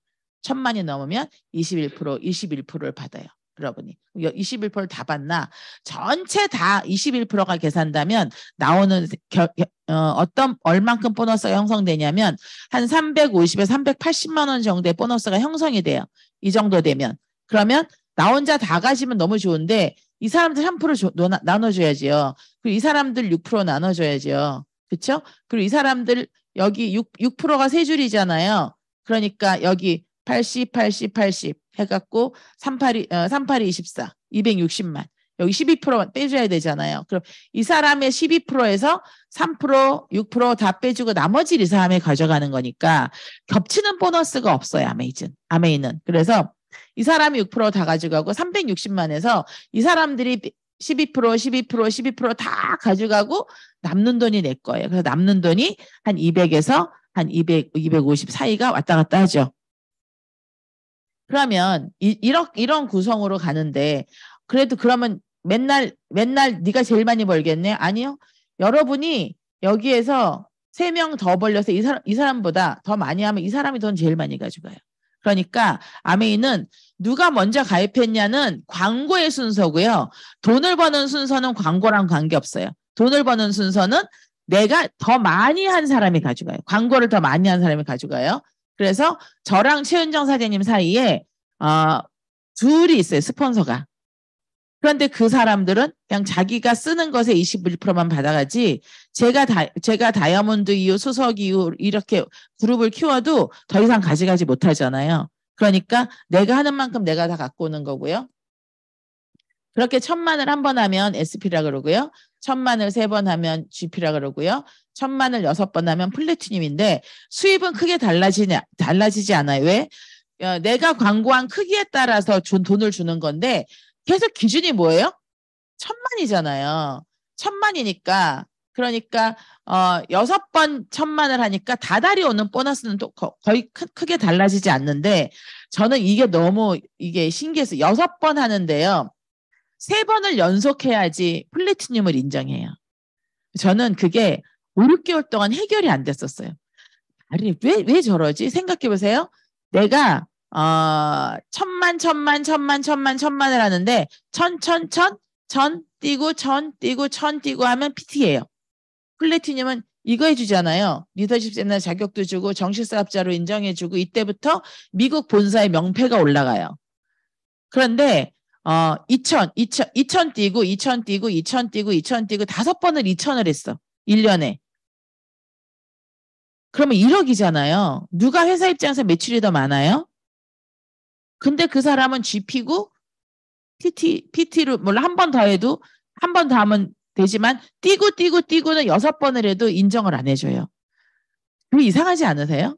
천만이 넘으면 21%, 21%를 받아요. 여러분이 21%를 다받나 전체 다 21%가 계산다면 나오는 겨, 어, 어떤 얼만큼 보너스가 형성되냐면 한 350에 380만 원 정도의 보너스가 형성이 돼요. 이 정도 되면 그러면 나 혼자 다 가시면 너무 좋은데 이 사람들 3% 나눠줘야지요. 그리고 이 사람들 6% 나눠줘야지요. 그렇죠? 그리고 이 사람들 여기 6, 6%가 세 줄이잖아요. 그러니까 여기 80, 80, 80. 해갖고 38이 어, 38이 24 260만 여기 12%만 빼줘야 되잖아요. 그럼 이 사람의 12%에서 3% 6%다 빼주고 나머지이 사람이 가져가는 거니까 겹치는 보너스가 없어요. 아메이즌 아메이는 그래서 이 사람이 6%다 가져가고 360만에서 이 사람들이 12% 12% 12%다 가져가고 남는 돈이 내 거예요. 그래서 남는 돈이 한 200에서 한 200, 250 사이가 왔다 갔다 하죠. 그러면 이, 이런 이런 구성으로 가는데 그래도 그러면 맨날 맨날 네가 제일 많이 벌겠네? 아니요. 여러분이 여기에서 세 명 더 벌려서 이 사람 이 사람보다 더 많이 하면 이 사람이 돈 제일 많이 가져가요. 그러니까 아메이는 누가 먼저 가입했냐는 광고의 순서고요. 돈을 버는 순서는 광고랑 관계없어요. 돈을 버는 순서는 내가 더 많이 한 사람이 가져가요. 광고를 더 많이 한 사람이 가져가요. 그래서 저랑 최은정 사장님 사이에 어, 둘이 있어요. 스폰서가. 그런데 그 사람들은 그냥 자기가 쓰는 것에 21%만 받아가지 제가 다 제가 다이아몬드 이후 수석 이후 이렇게 그룹을 키워도 더 이상 가져가지 못하잖아요. 그러니까 내가 하는 만큼 내가 다 갖고 오는 거고요. 그렇게 천만을 한 번 하면 SP라 그러고요. 천만을 세 번 하면 GP라 그러고요. 천만을 여섯 번 하면 플래티늄인데 수입은 크게 달라지냐 달라지지 않아요. 왜? 어, 내가 광고한 크기에 따라서 준 돈을 주는 건데 계속 기준이 뭐예요? 천만이잖아요. 천만이니까 그러니까 어 여섯 번 천만을 하니까 다달이 오는 보너스는 또 거의 크, 크게 달라지지 않는데 저는 이게 너무 이게 신기해서 여섯 번 하는데요. 세 번을 연속해야지 플래티늄을 인정해요. 저는 그게 5, 6개월 동안 해결이 안 됐었어요. 아니, 왜, 왜 저러지? 생각해 보세요. 내가, 어, 천만, 천만, 천만, 천만, 천만을 하는데, 천, 천, 천, 천, 띄고, 천, 띄고, 천, 띄고 하면 PT예요. 플래티늄은 이거 해주잖아요. 리더십 세미 자격도 주고, 정식사업자로 인정해주고, 이때부터 미국 본사의 명패가 올라가요. 그런데, 어, 2000, 2000, 2000 띄고, 2000 띄고, 2000 띄고, 2000 띄고, 다섯 번을 2000을 했어. 1년에. 그러면 1억이잖아요. 누가 회사 입장에서 매출이 더 많아요? 근데 그 사람은 GP고 PT, PT로 물론 한번 더 해도 한 번 더 하면 되지만 뛰고 뛰고 뛰고는 여섯 번을 해도 인정을 안 해줘요. 그 이상하지 않으세요?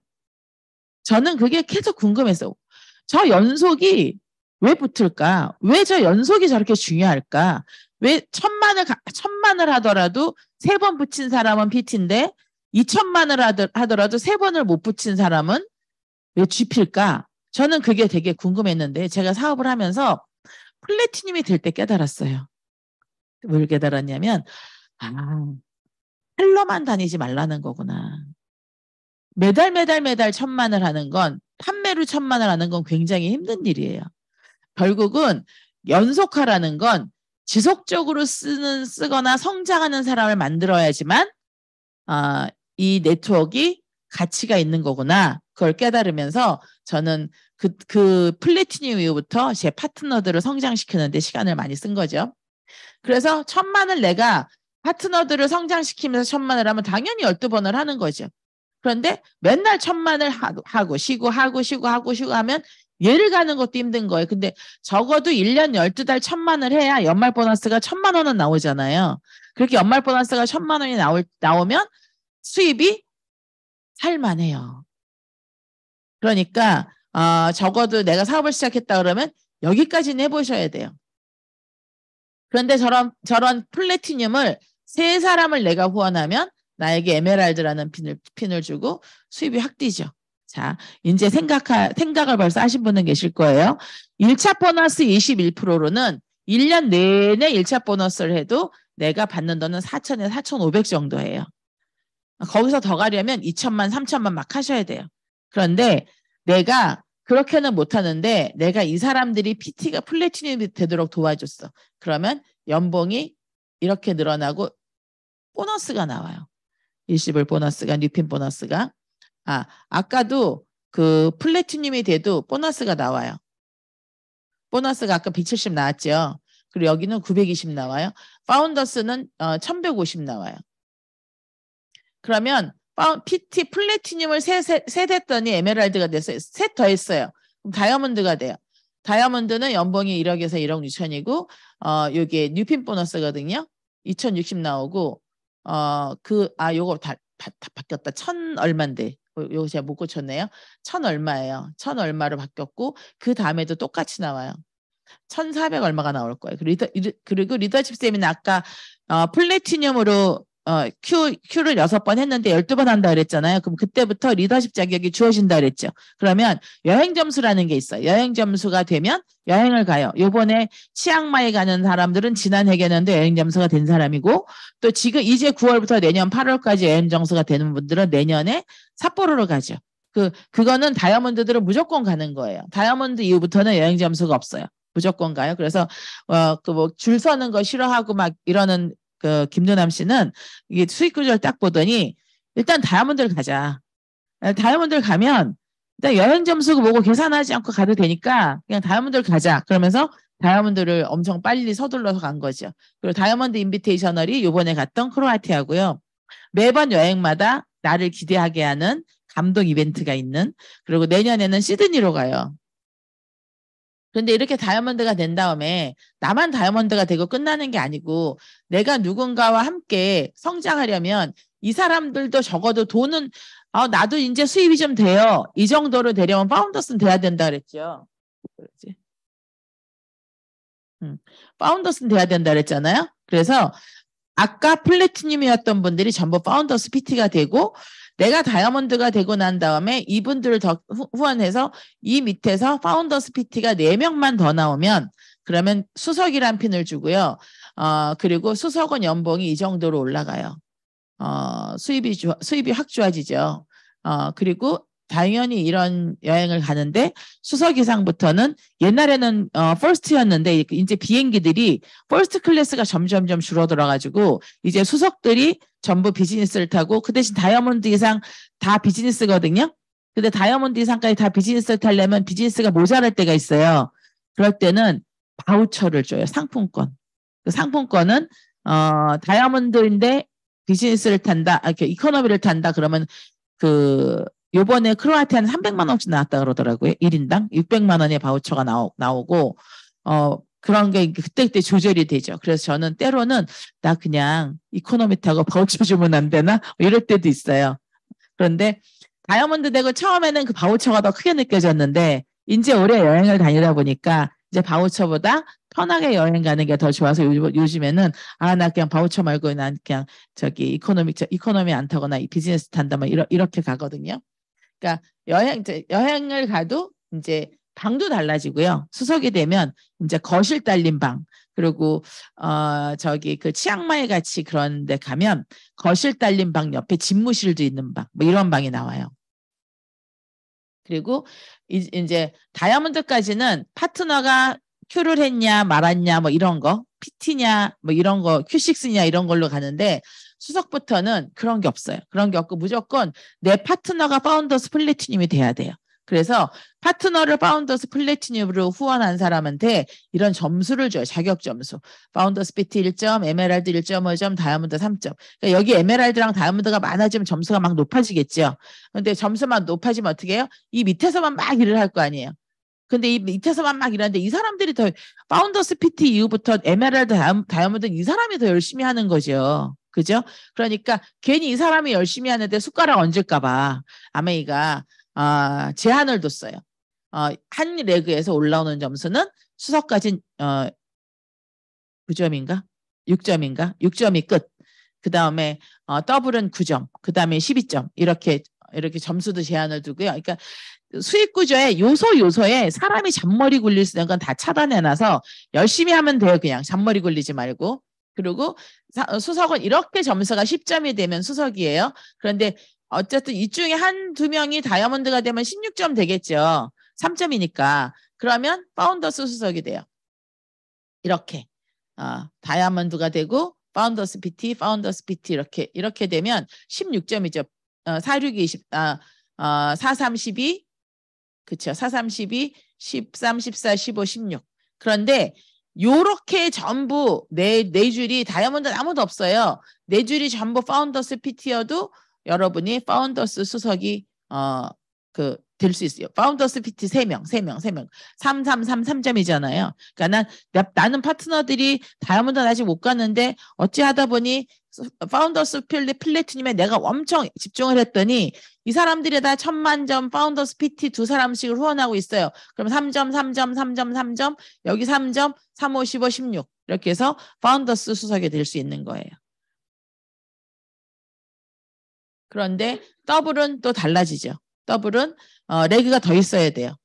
저는 그게 계속 궁금했어저 연속이 왜 붙을까? 왜 저 연속이 저렇게 중요할까? 왜 천만을, 천만을 하더라도 세 번 붙인 사람은 PT인데 2천만을 하더, 라도세 번을 못 붙인 사람은 왜 쥐필까? 저는 그게 되게 궁금했는데 제가 사업을 하면서 플래티늄이될 때 깨달았어요. 뭘 깨달았냐면 아, 팔로만 다니지 말라는 거구나. 매달 매달 매달 천만을 하는 건 판매로 천만을 하는 건 굉장히 힘든 일이에요. 결국은 연속화라는건 지속적으로 쓰는 쓰거나 성장하는 사람을 만들어야지만 아, 이 네트워크가 가치가 있는 거구나. 그걸 깨달으면서 저는 그, 그 플래티늄 이후부터 제 파트너들을 성장시키는데 시간을 많이 쓴 거죠. 그래서 천만을 내가 파트너들을 성장시키면서 천만을 하면 당연히 열두 번을 하는 거죠. 그런데 맨날 천만을 하고 쉬고 하고 쉬고 하고 쉬고 하면 얘를 가는 것도 힘든 거예요. 근데 적어도 1년 12달 천만을 해야 연말 보너스가 천만 원은 나오잖아요. 그렇게 연말 보너스가 천만 원이 나올, 나오면 수입이 살만해요. 그러니까 어, 적어도 내가 사업을 시작했다 그러면 여기까지는 해보셔야 돼요. 그런데 저런 저런 플래티늄을 세 사람을 내가 후원하면 나에게 에메랄드라는 핀을 핀을 주고 수입이 확 뛰죠. 자, 이제 생각하, 생각을 벌써 하신 분은 계실 거예요. 1차 보너스 21%로는 1년 내내 1차 보너스를 해도 내가 받는 돈은 4천에서4,500 정도 예요 거기서 더 가려면 2천만, 3천만 막 하셔야 돼요. 그런데 내가 그렇게는 못하는데 내가 이 사람들이 PT가 플래티넘이 되도록 도와줬어. 그러면 연봉이 이렇게 늘어나고 보너스가 나와요. 일시불 보너스가, 뉴핀 보너스가. 아, 아까도 그 플래티넘이 돼도 보너스가 나와요. 보너스가 아까 170 나왔죠. 그리고 여기는 920 나와요. 파운더스는 어, 1150 나와요. 그러면 PT 플래티늄을 세, 세, 세댔더니 에메랄드가 돼서 셋 더했어요. 그럼 다이아몬드가 돼요. 다이아몬드는 연봉이 1억에서 1억 6천이고 어 요게 뉴핀 보너스거든요. 2060 나오고 어 그 아 요거 다, 다, 다 바뀌었다. 천얼만데 요거 제가 못 고쳤네요. 천 얼마예요. 천 얼마로 바뀌었고 그 다음에도 똑같이 나와요. 1,400 얼마가 나올 거예요. 그리고, 리더, 그리고 리더십 세미는 아까 어, 플래티늄으로 어, Q, Q를 여섯 번 했는데 열두 번 한다 그랬잖아요. 그럼 그때부터 리더십 자격이 주어진다 그랬죠. 그러면 여행 점수라는 게 있어요. 여행 점수가 되면 여행을 가요. 요번에 치앙마이 가는 사람들은 지난 해에는도 여행 점수가 된 사람이고 또 지금 이제 9월부터 내년 8월까지 여행 점수가 되는 분들은 내년에 삿포로로 가죠. 그 그거는 다이아몬드들은 무조건 가는 거예요. 다이아몬드 이후부터는 여행 점수가 없어요. 무조건 가요. 그래서 어그 뭐 줄 서는 거 싫어하고 막 이러는 그 김도남 씨는 이게 수익 구조를 딱 보더니 일단 다이아몬드를 가자. 아, 다이아몬드를 가면 일단 여행 점수 보고 계산하지 않고 가도 되니까 그냥 다이아몬드를 가자. 그러면서 다이아몬드를 엄청 빨리 서둘러서 간 거죠. 그리고 다이아몬드 인비테이셔널이 요번에 갔던 크로아티아고요. 매번 여행마다 나를 기대하게 하는 감동 이벤트가 있는 그리고 내년에는 시드니로 가요. 그런데 이렇게 다이아몬드가 된 다음에 나만 다이아몬드가 되고 끝나는 게 아니고 내가 누군가와 함께 성장하려면 이 사람들도 적어도 돈은 아, 나도 이제 수입이 좀 돼요. 이 정도로 되려면 파운더스는 돼야 된다 그랬죠. 그러지. 음, 파운더스는 돼야 된다 그랬잖아요. 그래서 아까 플래티늄이었던 분들이 전부 파운더스 PT가 되고 내가 다이아몬드가 되고 난 다음에 이분들을 더 후원해서 이 밑에서 파운더스 PT가 4명만 더 나오면 그러면 수석이란 핀을 주고요. 어, 그리고 수석은 연봉이 이 정도로 올라가요. 어, 수입이, 수입이 확 좋아지죠. 어, 그리고 당연히 이런 여행을 가는데 수석이상부터는 옛날에는 어 퍼스트였는데 이제 비행기들이 퍼스트 클래스가 점점점 줄어들어가지고 이제 수석들이 전부 비즈니스를 타고 그 대신 다이아몬드 이상 다 비즈니스거든요. 근데 다이아몬드 이상까지 다 비즈니스를 타려면 비즈니스가 모자랄 때가 있어요. 그럴 때는 바우처를 줘요. 상품권. 그 상품권은 어 다이아몬드인데 비즈니스를 탄다, 아, 이렇게 이코노미를 탄다 그러면 그 요번에 크로아티아는 300만 원씩 나왔다 그러더라고요. 1인당 600만 원의 바우처가 나오, 나오고 어 그런 게 그때그때 조절이 되죠. 그래서 저는 때로는 나 그냥 이코노미 타고 바우처 주면 안 되나? 뭐 이럴 때도 있어요. 그런데 다이아몬드 대고 처음에는 그 바우처가 더 크게 느껴졌는데 이제 올해 여행을 다니다 보니까 이제 바우처보다 편하게 여행 가는 게 더 좋아서 요즘에는 아 나 그냥 바우처 말고 난 그냥 저기 이코노미 이코노미 안 타거나 비즈니스 탄다 뭐 이러, 이렇게 가거든요. 그러니까 여행 여행을 가도 이제 방도 달라지고요. 수석이 되면 이제 거실 딸린방 그리고 어 저기 그 치앙마이 같이 그런 데 가면 거실 딸린방 옆에 집무실도 있는 방 뭐 이런 방이 나와요. 그리고 이제 다이아몬드까지는 파트너가 큐를 했냐 말았냐 뭐 이런 거 PT냐 뭐 이런 거 Q6냐 이런 걸로 가는데 수석부터는 그런 게 없어요. 그런 게 없고 무조건 내 파트너가 파운더스 플래티늄이 돼야 돼요. 그래서 파트너를 파운더스 플래티늄으로 후원한 사람한테 이런 점수를 줘요. 자격 점수. 파운더스 피 t 1점, 에메랄드 1.5점, 다이아몬드 3점. 그러니까 여기 에메랄드랑 다이아몬드가 많아지면 점수가 막 높아지겠죠. 근데 점수만 높아지면 어떻게 해요? 이 밑에서만 막 일을 할 거 아니에요. 근데 이 밑에서만 막 일하는데 이 사람들이 더 파운더스 피 t 이후부터 에메랄드 다이아몬드 이 사람이 더 열심히 하는 거죠. 그죠? 그러니까 괜히 이 사람이 열심히 하는데 숟가락 얹을까봐 아메이가 어, 제한을 뒀어요. 어, 한 레그에서 올라오는 점수는 수석까지 어, 9점인가? 6점인가? 6점이 끝. 그 다음에 어, 더블은 9점, 그 다음에 12점 이렇게 이렇게 점수도 제한을 두고요. 그러니까 수익 구조의 요소 요소에 사람이 잔머리 굴릴 수 있는 건 다 차단해놔서 열심히 하면 돼요. 그냥 잔머리 굴리지 말고 그리고 어, 수석은 이렇게 점수가 10점이 되면 수석이에요. 그런데 어쨌든 이 중에 한 두 명이 다이아몬드가 되면 16점 되겠죠. 3점이니까. 그러면 파운더스 수석이 돼요. 이렇게. 어, 다이아몬드가 되고 파운더스 PT, 파운더스 PT 이렇게 이렇게 되면 16점이죠. 어, 4, 6, 20, 아, 어, 4, 3, 12, 그쵸. 4, 3, 12, 13, 14, 15, 16. 그런데 요렇게 전부 네, 네 줄이 다이아몬드 아무도 없어요. 네 줄이 전부 파운더스 피티여도 여러분이 파운더스 수석이 어 그 될 수 있어요. 파운더스 피티 세명세명세명 삼삼삼삼점이잖아요 그러니까 난, 나, 나는 파트너들이 다이아몬드 아직 못갔는데 어찌 하다 보니 파운더스 필드 플래티님에 내가 엄청 집중을 했더니 이 사람들이 다 천만 점 파운더스 PT 두 사람씩을 후원하고 있어요. 그럼 3점, 3점, 3점, 3점, 여기 3점, 3, 5, 15, 16 이렇게 해서 파운더스 수석이 될 수 있는 거예요. 그런데 더블은 또 달라지죠. 더블은 어, 레그가 더 있어야 돼요.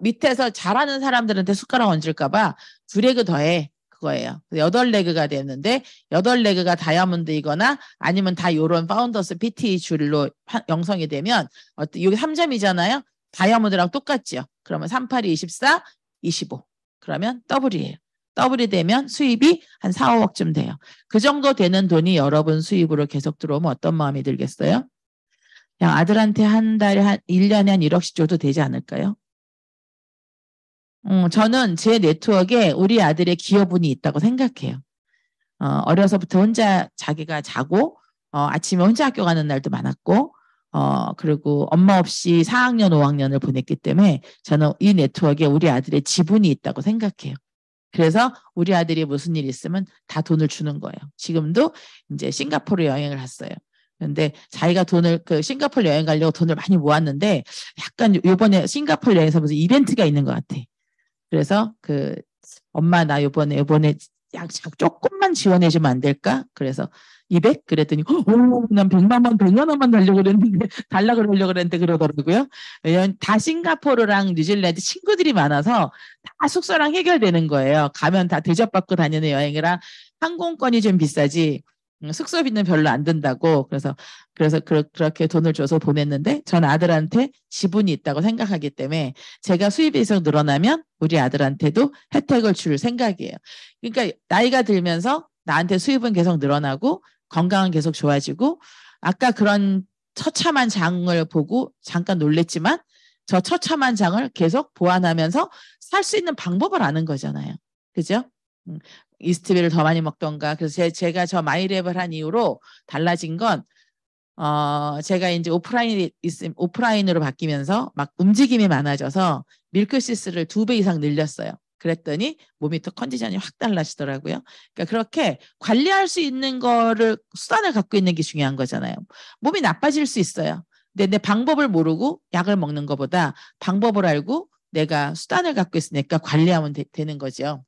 밑에서 잘하는 사람들한테 숟가락 얹을까봐 두 레그 더해. 그거예요. 여덟 레그가 됐는데 여덟 레그가 다이아몬드이거나 아니면 다 요런 파운더스 PT 줄로 영성이 되면 어떤 여기 3점이잖아요. 다이아몬드랑 똑같지요. 그러면 38이 24, 25. 그러면 더블이에요. 더블이 되면 수입이 한 4, 5억쯤 돼요. 그 정도 되는 돈이 여러분 수입으로 계속 들어오면 어떤 마음이 들겠어요? 그냥 아들한테 한 달에 한 1년에 한 1억씩 줘도 되지 않을까요? 음, 저는 제 네트워크에 우리 아들의 기여분이 있다고 생각해요. 어, 어려서부터 혼자 자기가 자고 어, 아침에 혼자 학교 가는 날도 많았고 어, 그리고 엄마 없이 4학년, 5학년을 보냈기 때문에 저는 이 네트워크에 우리 아들의 지분이 있다고 생각해요. 그래서 우리 아들이 무슨 일 있으면 다 돈을 주는 거예요. 지금도 이제 싱가포르 여행을 갔어요. 근데 자기가 돈을 그 싱가포르 여행 가려고 돈을 많이 모았는데 약간 요번에 싱가포르 여행에서 무슨 이벤트가 있는 것 같아. 그래서 그 엄마 나 요번에 요번에 약 조금만 지원해 주면 안 될까? 그래서 200 그랬더니 오난 100만 원 100만 원만 달려고 그랬는데 달라 그러려고 그랬는데 그러더라고요. 왜냐면 다 싱가포르랑 뉴질랜드 친구들이 많아서 다 숙소랑 해결되는 거예요. 가면 다 대접받고 다니는 여행이랑 항공권이 좀 비싸지 음, 숙소비는 별로 안 든다고 그래서 그래서 그, 렇게 돈을 줘서 보냈는데 전 아들한테 지분이 있다고 생각하기 때문에 제가 수입이 계속 늘어나면 우리 아들한테도 혜택을 줄 생각이에요. 그러니까 나이가 들면서 나한테 수입은 계속 늘어나고 건강은 계속 좋아지고 아까 그런 처참한 장을 보고 잠깐 놀랬지만 저 처참한 장을 계속 보완하면서 살 수 있는 방법을 아는 거잖아요. 그죠? 음, 이스트비를 더 많이 먹던가 그래서 제, 가저 마이랩을 한 이후로 달라진 건 어, 제가 이제 오프라인 있음 오프라인으로 바뀌면서 막 움직임이 많아져서 밀크시스를 두 배 이상 늘렸어요. 그랬더니 몸이 터 컨디션이 확 달라지더라고요. 그러니까 그렇게 관리할 수 있는 거를 수단을 갖고 있는 게 중요한 거잖아요. 몸이 나빠질 수 있어요. 근데 내 방법을 모르고 약을 먹는 것보다 방법을 알고 내가 수단을 갖고 있으니까 관리하면 되, 되는 거죠.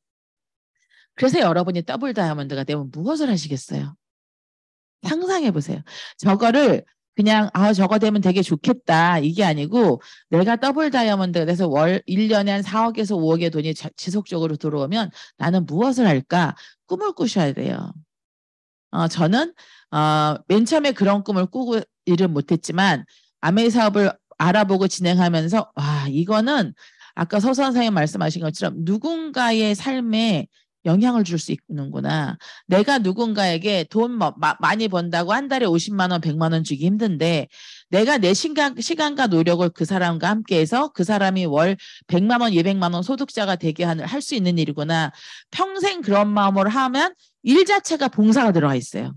그래서 여러분이 더블 다이아몬드가 되면 무엇을 하시겠어요? 상상해 보세요. 저거를 그냥 아 저거 되면 되게 좋겠다 이게 아니고 내가 더블 다이아몬드가 돼서 월 1년에 한 4억에서 5억의 돈이 지속적으로 들어오면 나는 무엇을 할까 꿈을 꾸셔야 돼요. 어, 저는 어, 맨 처음에 그런 꿈을 꾸고 일을 못했지만 아메이 사업을 알아보고 진행하면서 와 이거는 아까 서 선생님 말씀하신 것처럼 누군가의 삶에 영향을 줄 수 있는구나. 내가 누군가에게 돈 많이 번다고 한 달에 50만 원, 100만 원 주기 힘든데 내가 내 시간, 시간과 노력을 그 사람과 함께해서 그 사람이 월 100만 원, 200만 원 소득자가 되게 할 수 있는 일이구나. 평생 그런 마음으로 하면 일 자체가 봉사가 들어가 있어요.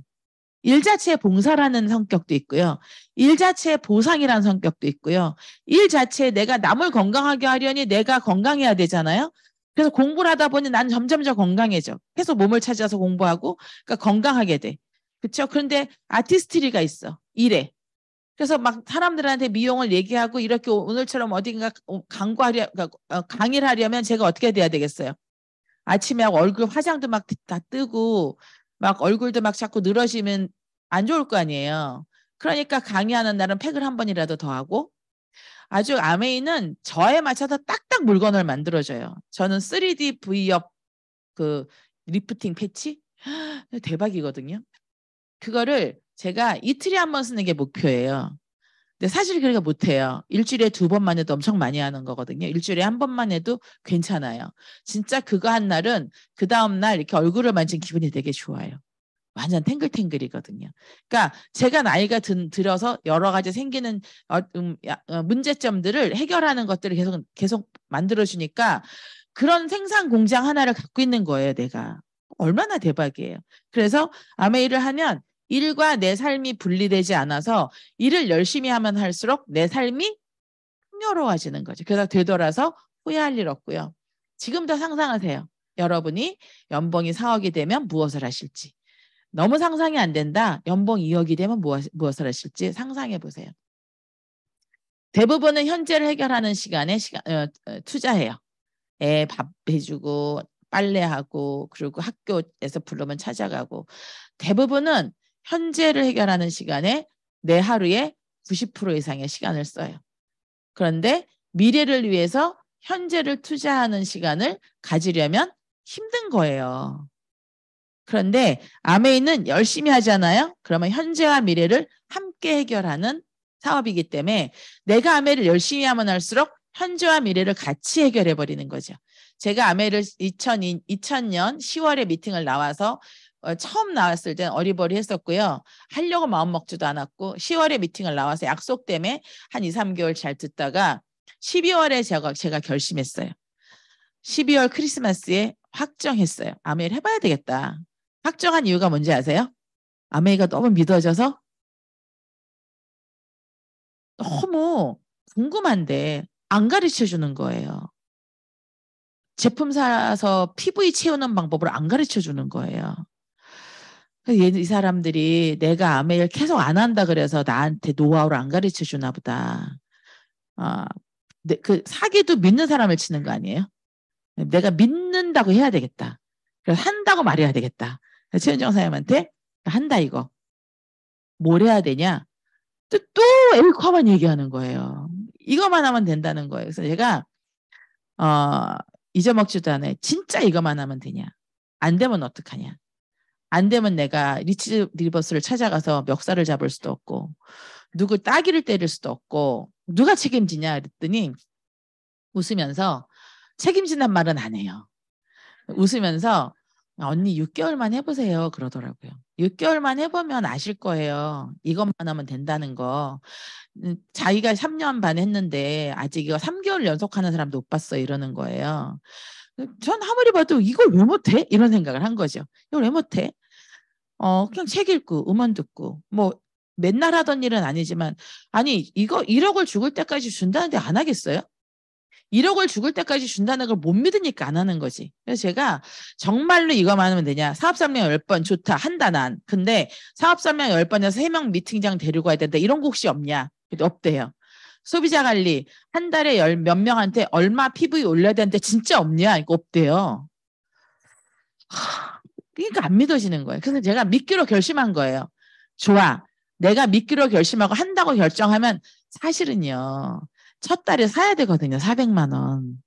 일 자체의 봉사라는 성격도 있고요. 일 자체의 보상이라는 성격도 있고요. 일 자체에 내가 남을 건강하게 하려니 내가 건강해야 되잖아요. 그래서 공부를 하다 보니 난 점점 더 건강해져. 계속 몸을 찾아서 공부하고 그러니까 건강하게 돼. 그렇죠? 그런데 아티스트리가 있어. 일에. 그래서 막 사람들한테 미용을 얘기하고 이렇게 오늘처럼 어딘가 어, 강구하려 그러니까, 어, 강의를 하려면 제가 어떻게 돼야 되겠어요? 아침에 얼굴 화장도 막 다 뜨고 막 얼굴도 막 자꾸 늘어지면 안 좋을 거 아니에요. 그러니까 강의하는 날은 팩을 한 번이라도 더 하고 아주 아메이는 저에 맞춰서 딱딱 물건을 만들어줘요. 저는 3D V업 그 리프팅 패치 대박이거든요. 그거를 제가 이틀에 한 번 쓰는 게 목표예요. 근데 사실 그렇게 못해요. 일주일에 두 번만 해도 엄청 많이 하는 거거든요. 일주일에 한 번만 해도 괜찮아요. 진짜 그거 한 날은 그 다음날 이렇게 얼굴을 만진 기분이 되게 좋아요. 완전 탱글탱글이거든요. 그러니까 제가 나이가 든, 들어서 여러 가지 생기는 어, 음, 어, 문제점들을 해결하는 것들을 계속 계속 만들어 주니까 그런 생산 공장 하나를 갖고 있는 거예요, 내가. 얼마나 대박이에요. 그래서 아메 일을 하면 일과 내 삶이 분리되지 않아서 일을 열심히 하면 할수록 내 삶이 풍요로워지는 거죠. 그래서 되돌아서 후회할 일 없고요. 지금도 상상하세요. 여러분이 연봉이 4억이 되면 무엇을 하실지. 너무 상상이 안 된다. 연봉 2억이 되면 무엇, 무엇을 하실지 상상해 보세요. 대부분은 현재를 해결하는 시간에 시간, 어, 어 투자해요. 애 밥 해주고 빨래하고 그리고 학교에서 부르면 찾아가고 대부분은 현재를 해결하는 시간에 내 하루에 90% 이상의 시간을 써요. 그런데 미래를 위해서 현재를 투자하는 시간을 가지려면 힘든 거예요. 그런데 아메이는 열심히 하잖아요. 그러면 현재와 미래를 함께 해결하는 사업이기 때문에 내가 아메를 열심히 하면 할수록 현재와 미래를 같이 해결해 버리는 거죠. 제가 아메를 2000, 2000년 10월에 미팅을 나와서 어, 처음 나왔을 때는 어리버리 했었고요. 하려고 마음 먹지도 않았고 10월에 미팅을 나와서 약속 때문에 한 2, 3개월 잘 듣다가 12월에 제가, 제가 결심했어요. 12월 크리스마스에 확정했어요. 아메일 해봐야 되겠다. 확정한 이유가 뭔지 아세요? 아메이가 너무 믿어져서 너무 궁금한데 안 가르쳐 주는 거예요. 제품 사서 PV 채우는 방법을 안 가르쳐 주는 거예요. 이 사람들이 내가 아메일 계속 안 한다 그래서 나한테 노하우를 안 가르쳐 주나 보다. 아, 그 사기도 믿는 사람을 치는 거 아니에요? 내가 믿는다고 해야 되겠다. 그래서 한다고 말해야 되겠다. 최현정 사장님한테 그러니까 한다 이거. 뭘 해야 되냐? 또, 또 엘콰만 얘기하는 거예요. 이것만 하면 된다는 거예요. 그래서 제가 어, 잊어먹지도 않아요. 진짜 이것만 하면 되냐? 안 되면 어떡하냐? 안 되면 내가 리치 리버스를 찾아가서 멱살을 잡을 수도 없고 누구 따기를 때릴 수도 없고 누가 책임지냐 그랬더니 웃으면서 책임진단 말은 안 해요. 웃으면서 언니 6개월만 해보세요. 그러더라고요. 6개월만 해보면 아실 거예요. 이것만 하면 된다는 거. 음, 자기가 3년 반 했는데 아직 이거 3개월 연속하는 사람도 못 봤어. 이러는 거예요. 음, 전 아무리 봐도 이걸 왜 못해? 이런 생각을 한 거죠. 이걸 왜 못해? 어, 그냥 책 읽고, 음원 듣고, 뭐, 맨날 하던 일은 아니지만, 아니, 이거 1억을 죽을 때까지 준다는데 안 하겠어요? 1억을 죽을 때까지 준다는 걸 못 믿으니까 안 하는 거지. 그래서 제가 정말로 이거만 하면 되냐. 사업설명 10번 좋다. 한다 난. 근데 사업설명 10번에서 3명 미팅장 데리고 와야 된다. 이런 거 혹시 없냐. 없대요. 소비자 관리 한 달에 열 몇 명한테 얼마 PV 올려야 되는데 진짜 없냐? 이거 없대요. 그러니까 안 믿어지는 거예요. 그래서 제가 믿기로 결심한 거예요. 좋아. 내가 믿기로 결심하고 한다고 결정하면 사실은요. 첫 달에 사야 되거든요. 400만 원.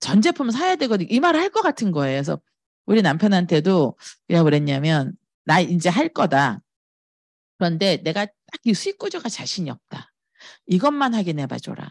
전 제품 사야 되거든요. 이 말을 할 것 같은 거예요. 그래서 우리 남편한테도 뭐라고 그랬냐면 나 이제 할 거다. 그런데 내가 딱 이 수익 구조가 자신이 없다. 이것만 확인해 봐줘라.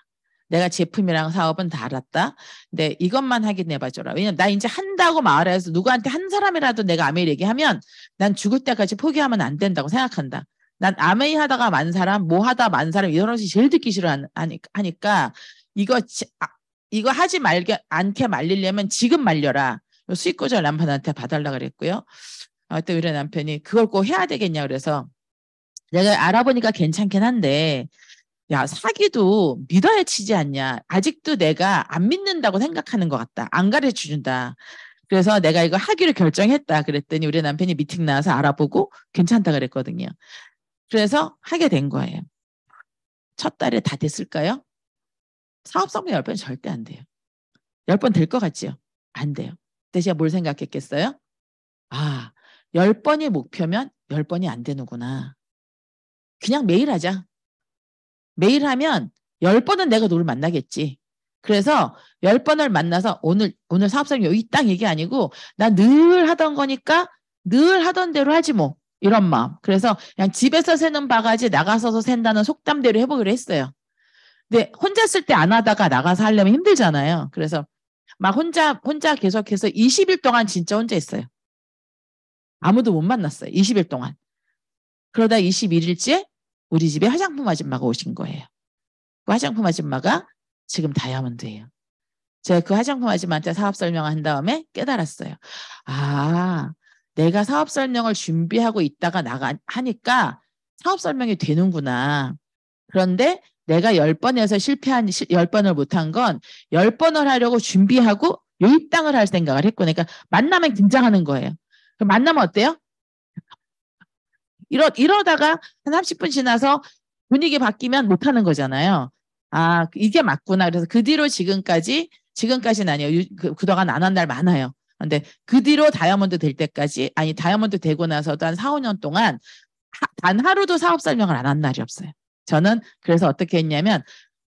내가 제품이랑 사업은 다 알았다. 근데 이것만 확인해 봐줘라. 왜냐면 나 이제 한다고 말해서 누구한테 한 사람이라도 내가 아메리얘기 하면 난 죽을 때까지 포기하면 안 된다고 생각한다. 난 아메이 하다가 만 사람, 뭐 하다 만 사람 이런 것이 제일 듣기 싫어하니까 이거 아, 이거 하지 말게 않게 말리려면 지금 말려라. 수익 고절 남편한테 봐달라 그랬고요. 그때 우리 남편이 그걸 꼭 해야 되겠냐 그래서 내가 알아보니까 괜찮긴 한데 야 사기도 믿어야 치지 않냐. 아직도 내가 안 믿는다고 생각하는 것 같다. 안 가르쳐 준다. 그래서 내가 이거 하기로 결정했다 그랬더니 우리 남편이 미팅 나와서 알아보고 괜찮다 그랬거든요. 그래서 하게 된 거예요. 첫 달에 다 됐을까요? 사업 성공 10번 절대 안 돼요. 10번 될 것 같지요? 안 돼요. 대신 제뭘 생각했겠어요? 아, 10번이 목표면 10번이 안 되는구나. 그냥 매일 하자. 매일 하면 10번은 내가 너를 만나겠지. 그래서 10번을 만나서 오늘, 오늘 사업성이 여기 딱 얘기 아니고 나 늘 하던 거니까 늘 하던 대로 하지 뭐. 이런 마음. 그래서 그냥 집에서 새는 바가지 나가서서 샌다는 속담대로 해보기로 했어요. 근데 혼자 쓸 때 안 하다가 나가서 하려면 힘들잖아요. 그래서 막 혼자 혼자 계속해서 20일 동안 진짜 혼자 있어요. 아무도 못 만났어요. 20일 동안. 그러다 21일째 우리 집에 화장품 아줌마가 오신 거예요. 그 화장품 아줌마가 지금 다이아몬드예요. 제가 그 화장품 아줌마한테 사업 설명한 다음에 깨달았어요. 아, 내가 사업 설명을 준비하고 있다가 나가 하니까 사업 설명이 되는구나. 그런데 내가 열번 에서 실패한 열번을 못한 건 열번을 하려고 준비하고 요입당을 할 생각을 했고 그러니까 만나면 긴장하는 거예요. 그럼 만나면 어때요? 이러, 이러다가 한 30분 지나서 분위기 바뀌면 못하는 거잖아요. 아, 이게 맞구나. 그래서 그 뒤로 지금까지, 지금까지는 아니에요. 그, 그동안 안 한 날 많아요. 근데 그 뒤로 다이아몬드 될 때까지 아니 다이아몬드 되고 나서도 한 4, 5년 동안 하, 단 하루도 사업 설명을 안 한 날이 없어요. 저는 그래서 어떻게 했냐면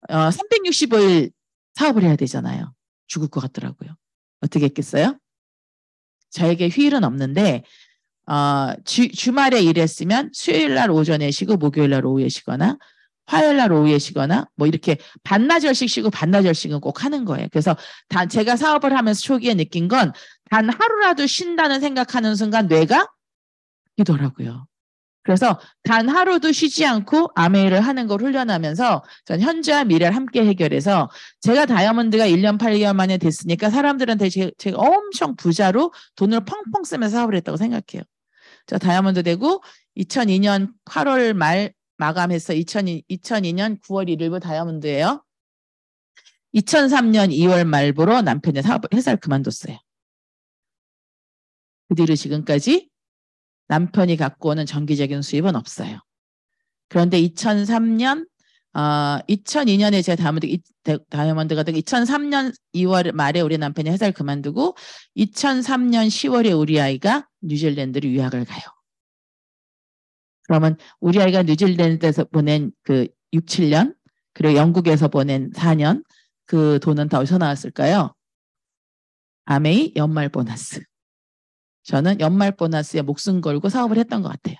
어, 365일 사업을 해야 되잖아요. 죽을 것 같더라고요. 어떻게 했겠어요? 저에게 휴일은 없는데 어, 주, 주말에 일했으면 수요일 날 오전에 쉬고 목요일 날 오후에 쉬거나 화요일 날 오후에 쉬거나 뭐 이렇게 반나절씩 쉬고 반나절씩은 꼭 하는 거예요. 그래서 다 제가 사업을 하면서 초기에 느낀 건단 하루라도 쉰다는 생각하는 순간 뇌가 이더라고요. 그래서 단 하루도 쉬지 않고 아메일을 하는 걸 훈련하면서 전 그러니까 현재와 미래를 함께 해결해서 제가 다이아몬드가 1년 8개월 만에 됐으니까 사람들한테 제, 제가 엄청 부자로 돈을 펑펑 쓰면서 사업을 했다고 생각해요. 저 다이아몬드 되고 2002년 8월 말 마감해서 2002, 2002년 9월 1일부 다이아몬드예요. 2003년 2월 말부로 남편의 사업 회사를 그만뒀어요. 그 뒤로 지금까지 남편이 갖고 오는 정기적인 수입은 없어요. 그런데 2003년, 어, 2002년에 제가 다이아몬드, 이, 다이아몬드 가던 2003년 2월 말에 우리 남편이 회사를 그만두고 2003년 10월에 우리 아이가 뉴질랜드로 유학을 가요. 그러면 우리 아이가 뉴질랜드에서 보낸 그 6, 7년, 그리고 영국에서 보낸 4년, 그 돈은 다 어디서 나왔을까요? 아메이 연말 보너스. 저는 연말 보너스에 목숨 걸고 사업을 했던 것 같아요.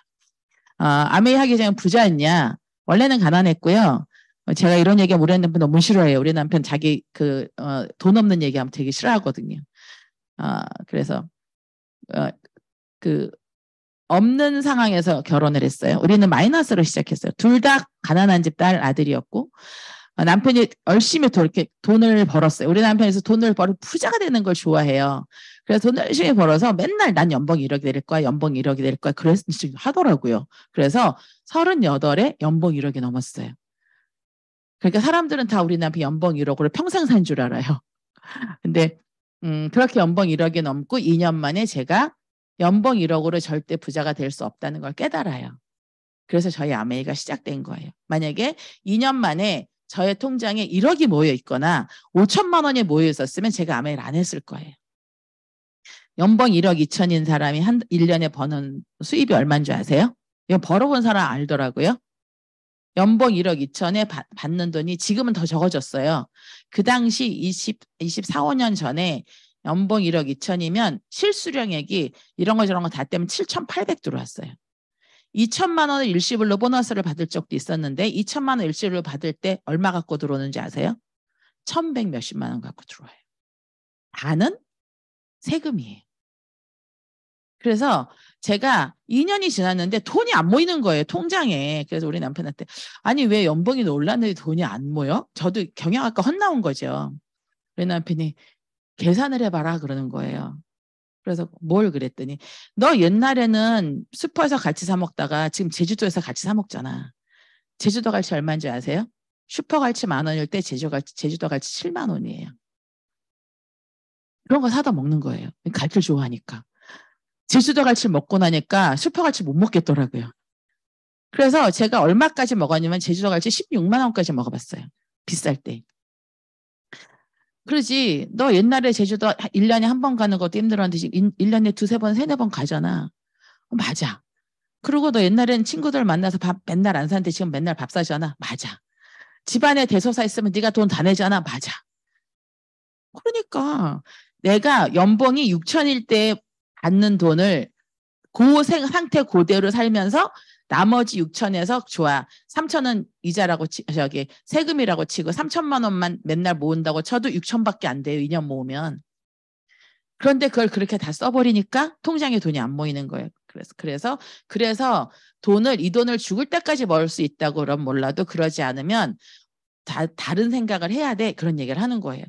아, 아메이 하계장은 부자였냐? 원래는 가난했고요. 어, 제가 이런 얘기 우리 남편 너무 싫어해요. 우리 남편 자기 그, 어, 돈 없는 얘기하면 되게 싫어하거든요. 아, 그래서, 어, 그, 없는 상황에서 결혼을 했어요. 우리는 마이너스로 시작했어요. 둘 다 가난한 집 딸 아들이었고, 남편이 열심히 돈을 벌었어요. 우리 남편에서 돈을 벌어 부자가 되는 걸 좋아해요. 그래서 돈을 열심히 벌어서 맨날 난 연봉 1억이 될 거야, 연봉 1억이 될 거야. 그래서 하더라고요. 그래서 38에 연봉 1억이 넘었어요. 그러니까 사람들은 다 우리 남편 연봉 1억으로 평생 산 줄 알아요. 근데 음, 그렇게 연봉 1억이 넘고 2년 만에 제가 연봉 1억으로 절대 부자가 될 수 없다는 걸 깨달아요. 그래서 저희 아메이가 시작된 거예요. 만약에 2년 만에 저의 통장에 1억이 모여 있거나 5천만 원이 모여 있었으면 제가 아메이를 안 했을 거예요. 연봉 1억 2천인 사람이 한 1년에 버는 수입이 얼마인 줄 아세요? 이거 벌어본 사람 알더라고요. 연봉 1억 2천에 받, 는 돈이 지금은 더 적어졌어요. 그 당시 20, 24, 5년 전에 연봉 1억 2천이면 실수령액이 이런 거 저런 거다 때문에 7,800 들어왔어요. 2천만 원을 일시불로 보너스를 받을 적도 있었는데 2천만 원 일시불로 받을 때 얼마 갖고 들어오는지 아세요? 1,100 몇십만 원 갖고 들어와요. 반은 세금이에요. 그래서 제가 2년이 지났는데 돈이 안 모이는 거예요, 통장에. 그래서 우리 남편한테, 아니, 왜 연봉이 올랐는데 돈이 안 모여? 저도 경영학과 헛나온 거죠. 우리 남편이 계산을 해봐라 그러는 거예요. 그래서 뭘 그랬더니, 너 옛날에는 슈퍼에서 같이 사먹다가 지금 제주도에서 같이 사먹잖아. 제주도 갈치 얼마인지 아세요? 슈퍼 갈치 만 원일 때 제주 갈치, 제주도 갈치 7만 원이에요. 그런 거 사다 먹는 거예요. 갈치를 좋아하니까. 제주도 갈치 먹고 나니까 슈퍼 갈치 못 먹겠더라고요. 그래서 제가 얼마까지 먹었냐면 제주도 갈치 16만 원까지 먹어봤어요. 비쌀 때. 그러지 너 옛날에 제주도 1년에 한 번 가는 것도 힘들었는데 지금 1년에 두세 번, 세네 번 가잖아. 어, 맞아. 그리고 너 옛날엔 친구들 만나서 밥 맨날 안 사는데 지금 맨날 밥 사잖아. 맞아. 집안에 대소사 있으면 네가 돈 다 내잖아. 맞아. 그러니까 내가 연봉이 6천일 때 받는 돈을 고생 상태 고대로 살면서 나머지 6천에서 좋아. 3천은 이자라고 치, 저기 세금이라고 치고 3천만 원만 맨날 모은다고 쳐도 6천밖에 안 돼요. 2년 모으면. 그런데 그걸 그렇게 다 써버리니까 통장에 돈이 안 모이는 거예요. 그래서 그래서 그래서 돈을 이 돈을 죽을 때까지 벌 수 있다고 그럼 몰라도 그러지 않으면 다, 다른 생각을 해야 돼 그런 얘기를 하는 거예요.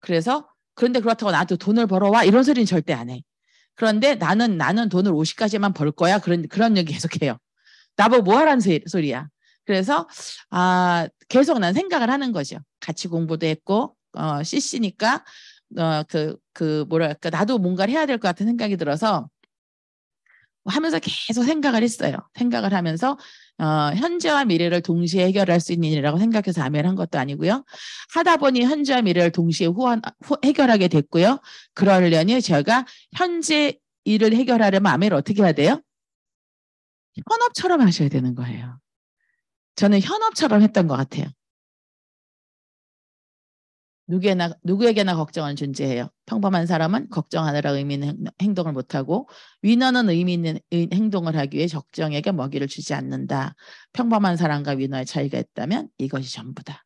그래서 그런데 그렇다고 나한테 돈을 벌어와 이런 소리는 절대 안 해. 그런데 나는 나는 돈을 50까지만 벌 거야. 그런 그런 얘기 계속해요. 나보고 뭐 하라는 소리야. 그래서 아 계속 난 생각을 하는 거죠. 같이 공부도 했고 어 CC니까 어그그 그 뭐랄까 나도 뭔가를 해야 될 것 같은 생각이 들어서 하면서 계속 생각을 했어요. 생각을 하면서 어, 현재와 미래를 동시에 해결할 수 있는 일이라고 생각해서 아멘을 한 것도 아니고요. 하다 보니 현재와 미래를 동시에 후원, 후, 해결하게 됐고요. 그러려니 제가 현재 일을 해결하려면 아멘을 어떻게 해야 돼요? 현업처럼 하셔야 되는 거예요. 저는 현업처럼 했던 것 같아요. 누구에나, 누구에게나 걱정은 존재해요. 평범한 사람은 걱정하느라 의미 있는 행동을 못하고 위너는 의미 있는 행동을 하기 위해 적정에게 먹이를 주지 않는다. 평범한 사람과 위너의 차이가 있다면 이것이 전부다.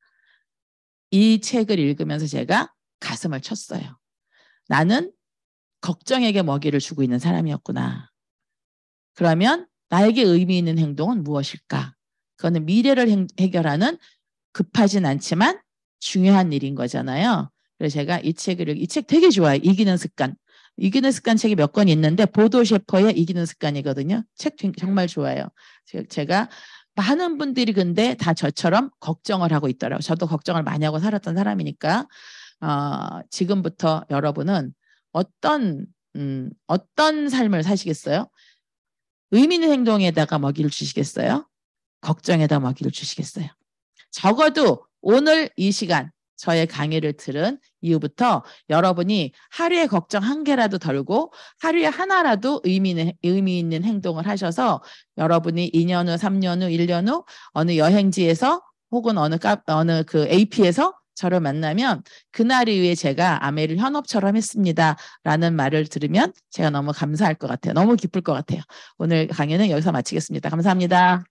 이 책을 읽으면서 제가 가슴을 쳤어요. 나는 걱정에게 먹이를 주고 있는 사람이었구나. 그러면 나에게 의미 있는 행동은 무엇일까? 그거는 미래를 해결하는 급하진 않지만 중요한 일인 거잖아요. 그래서 제가 이 책을 이 책 되게 좋아요. 이기는 습관. 이기는 습관 책이 몇 권 있는데 보도 셰퍼의 이기는 습관이거든요. 책 정말 좋아요. 제가 많은 분들이 근데 다 저처럼 걱정을 하고 있더라고요. 저도 걱정을 많이 하고 살았던 사람이니까 어, 지금부터 여러분은 어떤 음, 어떤 삶을 사시겠어요? 의미 있는 행동에다가 먹이를 주시겠어요? 걱정에다 먹이를 주시겠어요? 적어도 오늘 이 시간 저의 강의를 들은 이후부터 여러분이 하루에 걱정 한 개라도 덜고 하루에 하나라도 의미 있는, 의미 있는 행동을 하셔서 여러분이 2년 후, 3년 후, 1년 후 어느 여행지에서 혹은 어느 카, 어느 그 AP에서 저를 만나면 그날 이후에 제가 아메를 현업처럼 했습니다. 라는 말을 들으면 제가 너무 감사할 것 같아요. 너무 기쁠 것 같아요. 오늘 강의는 여기서 마치겠습니다. 감사합니다.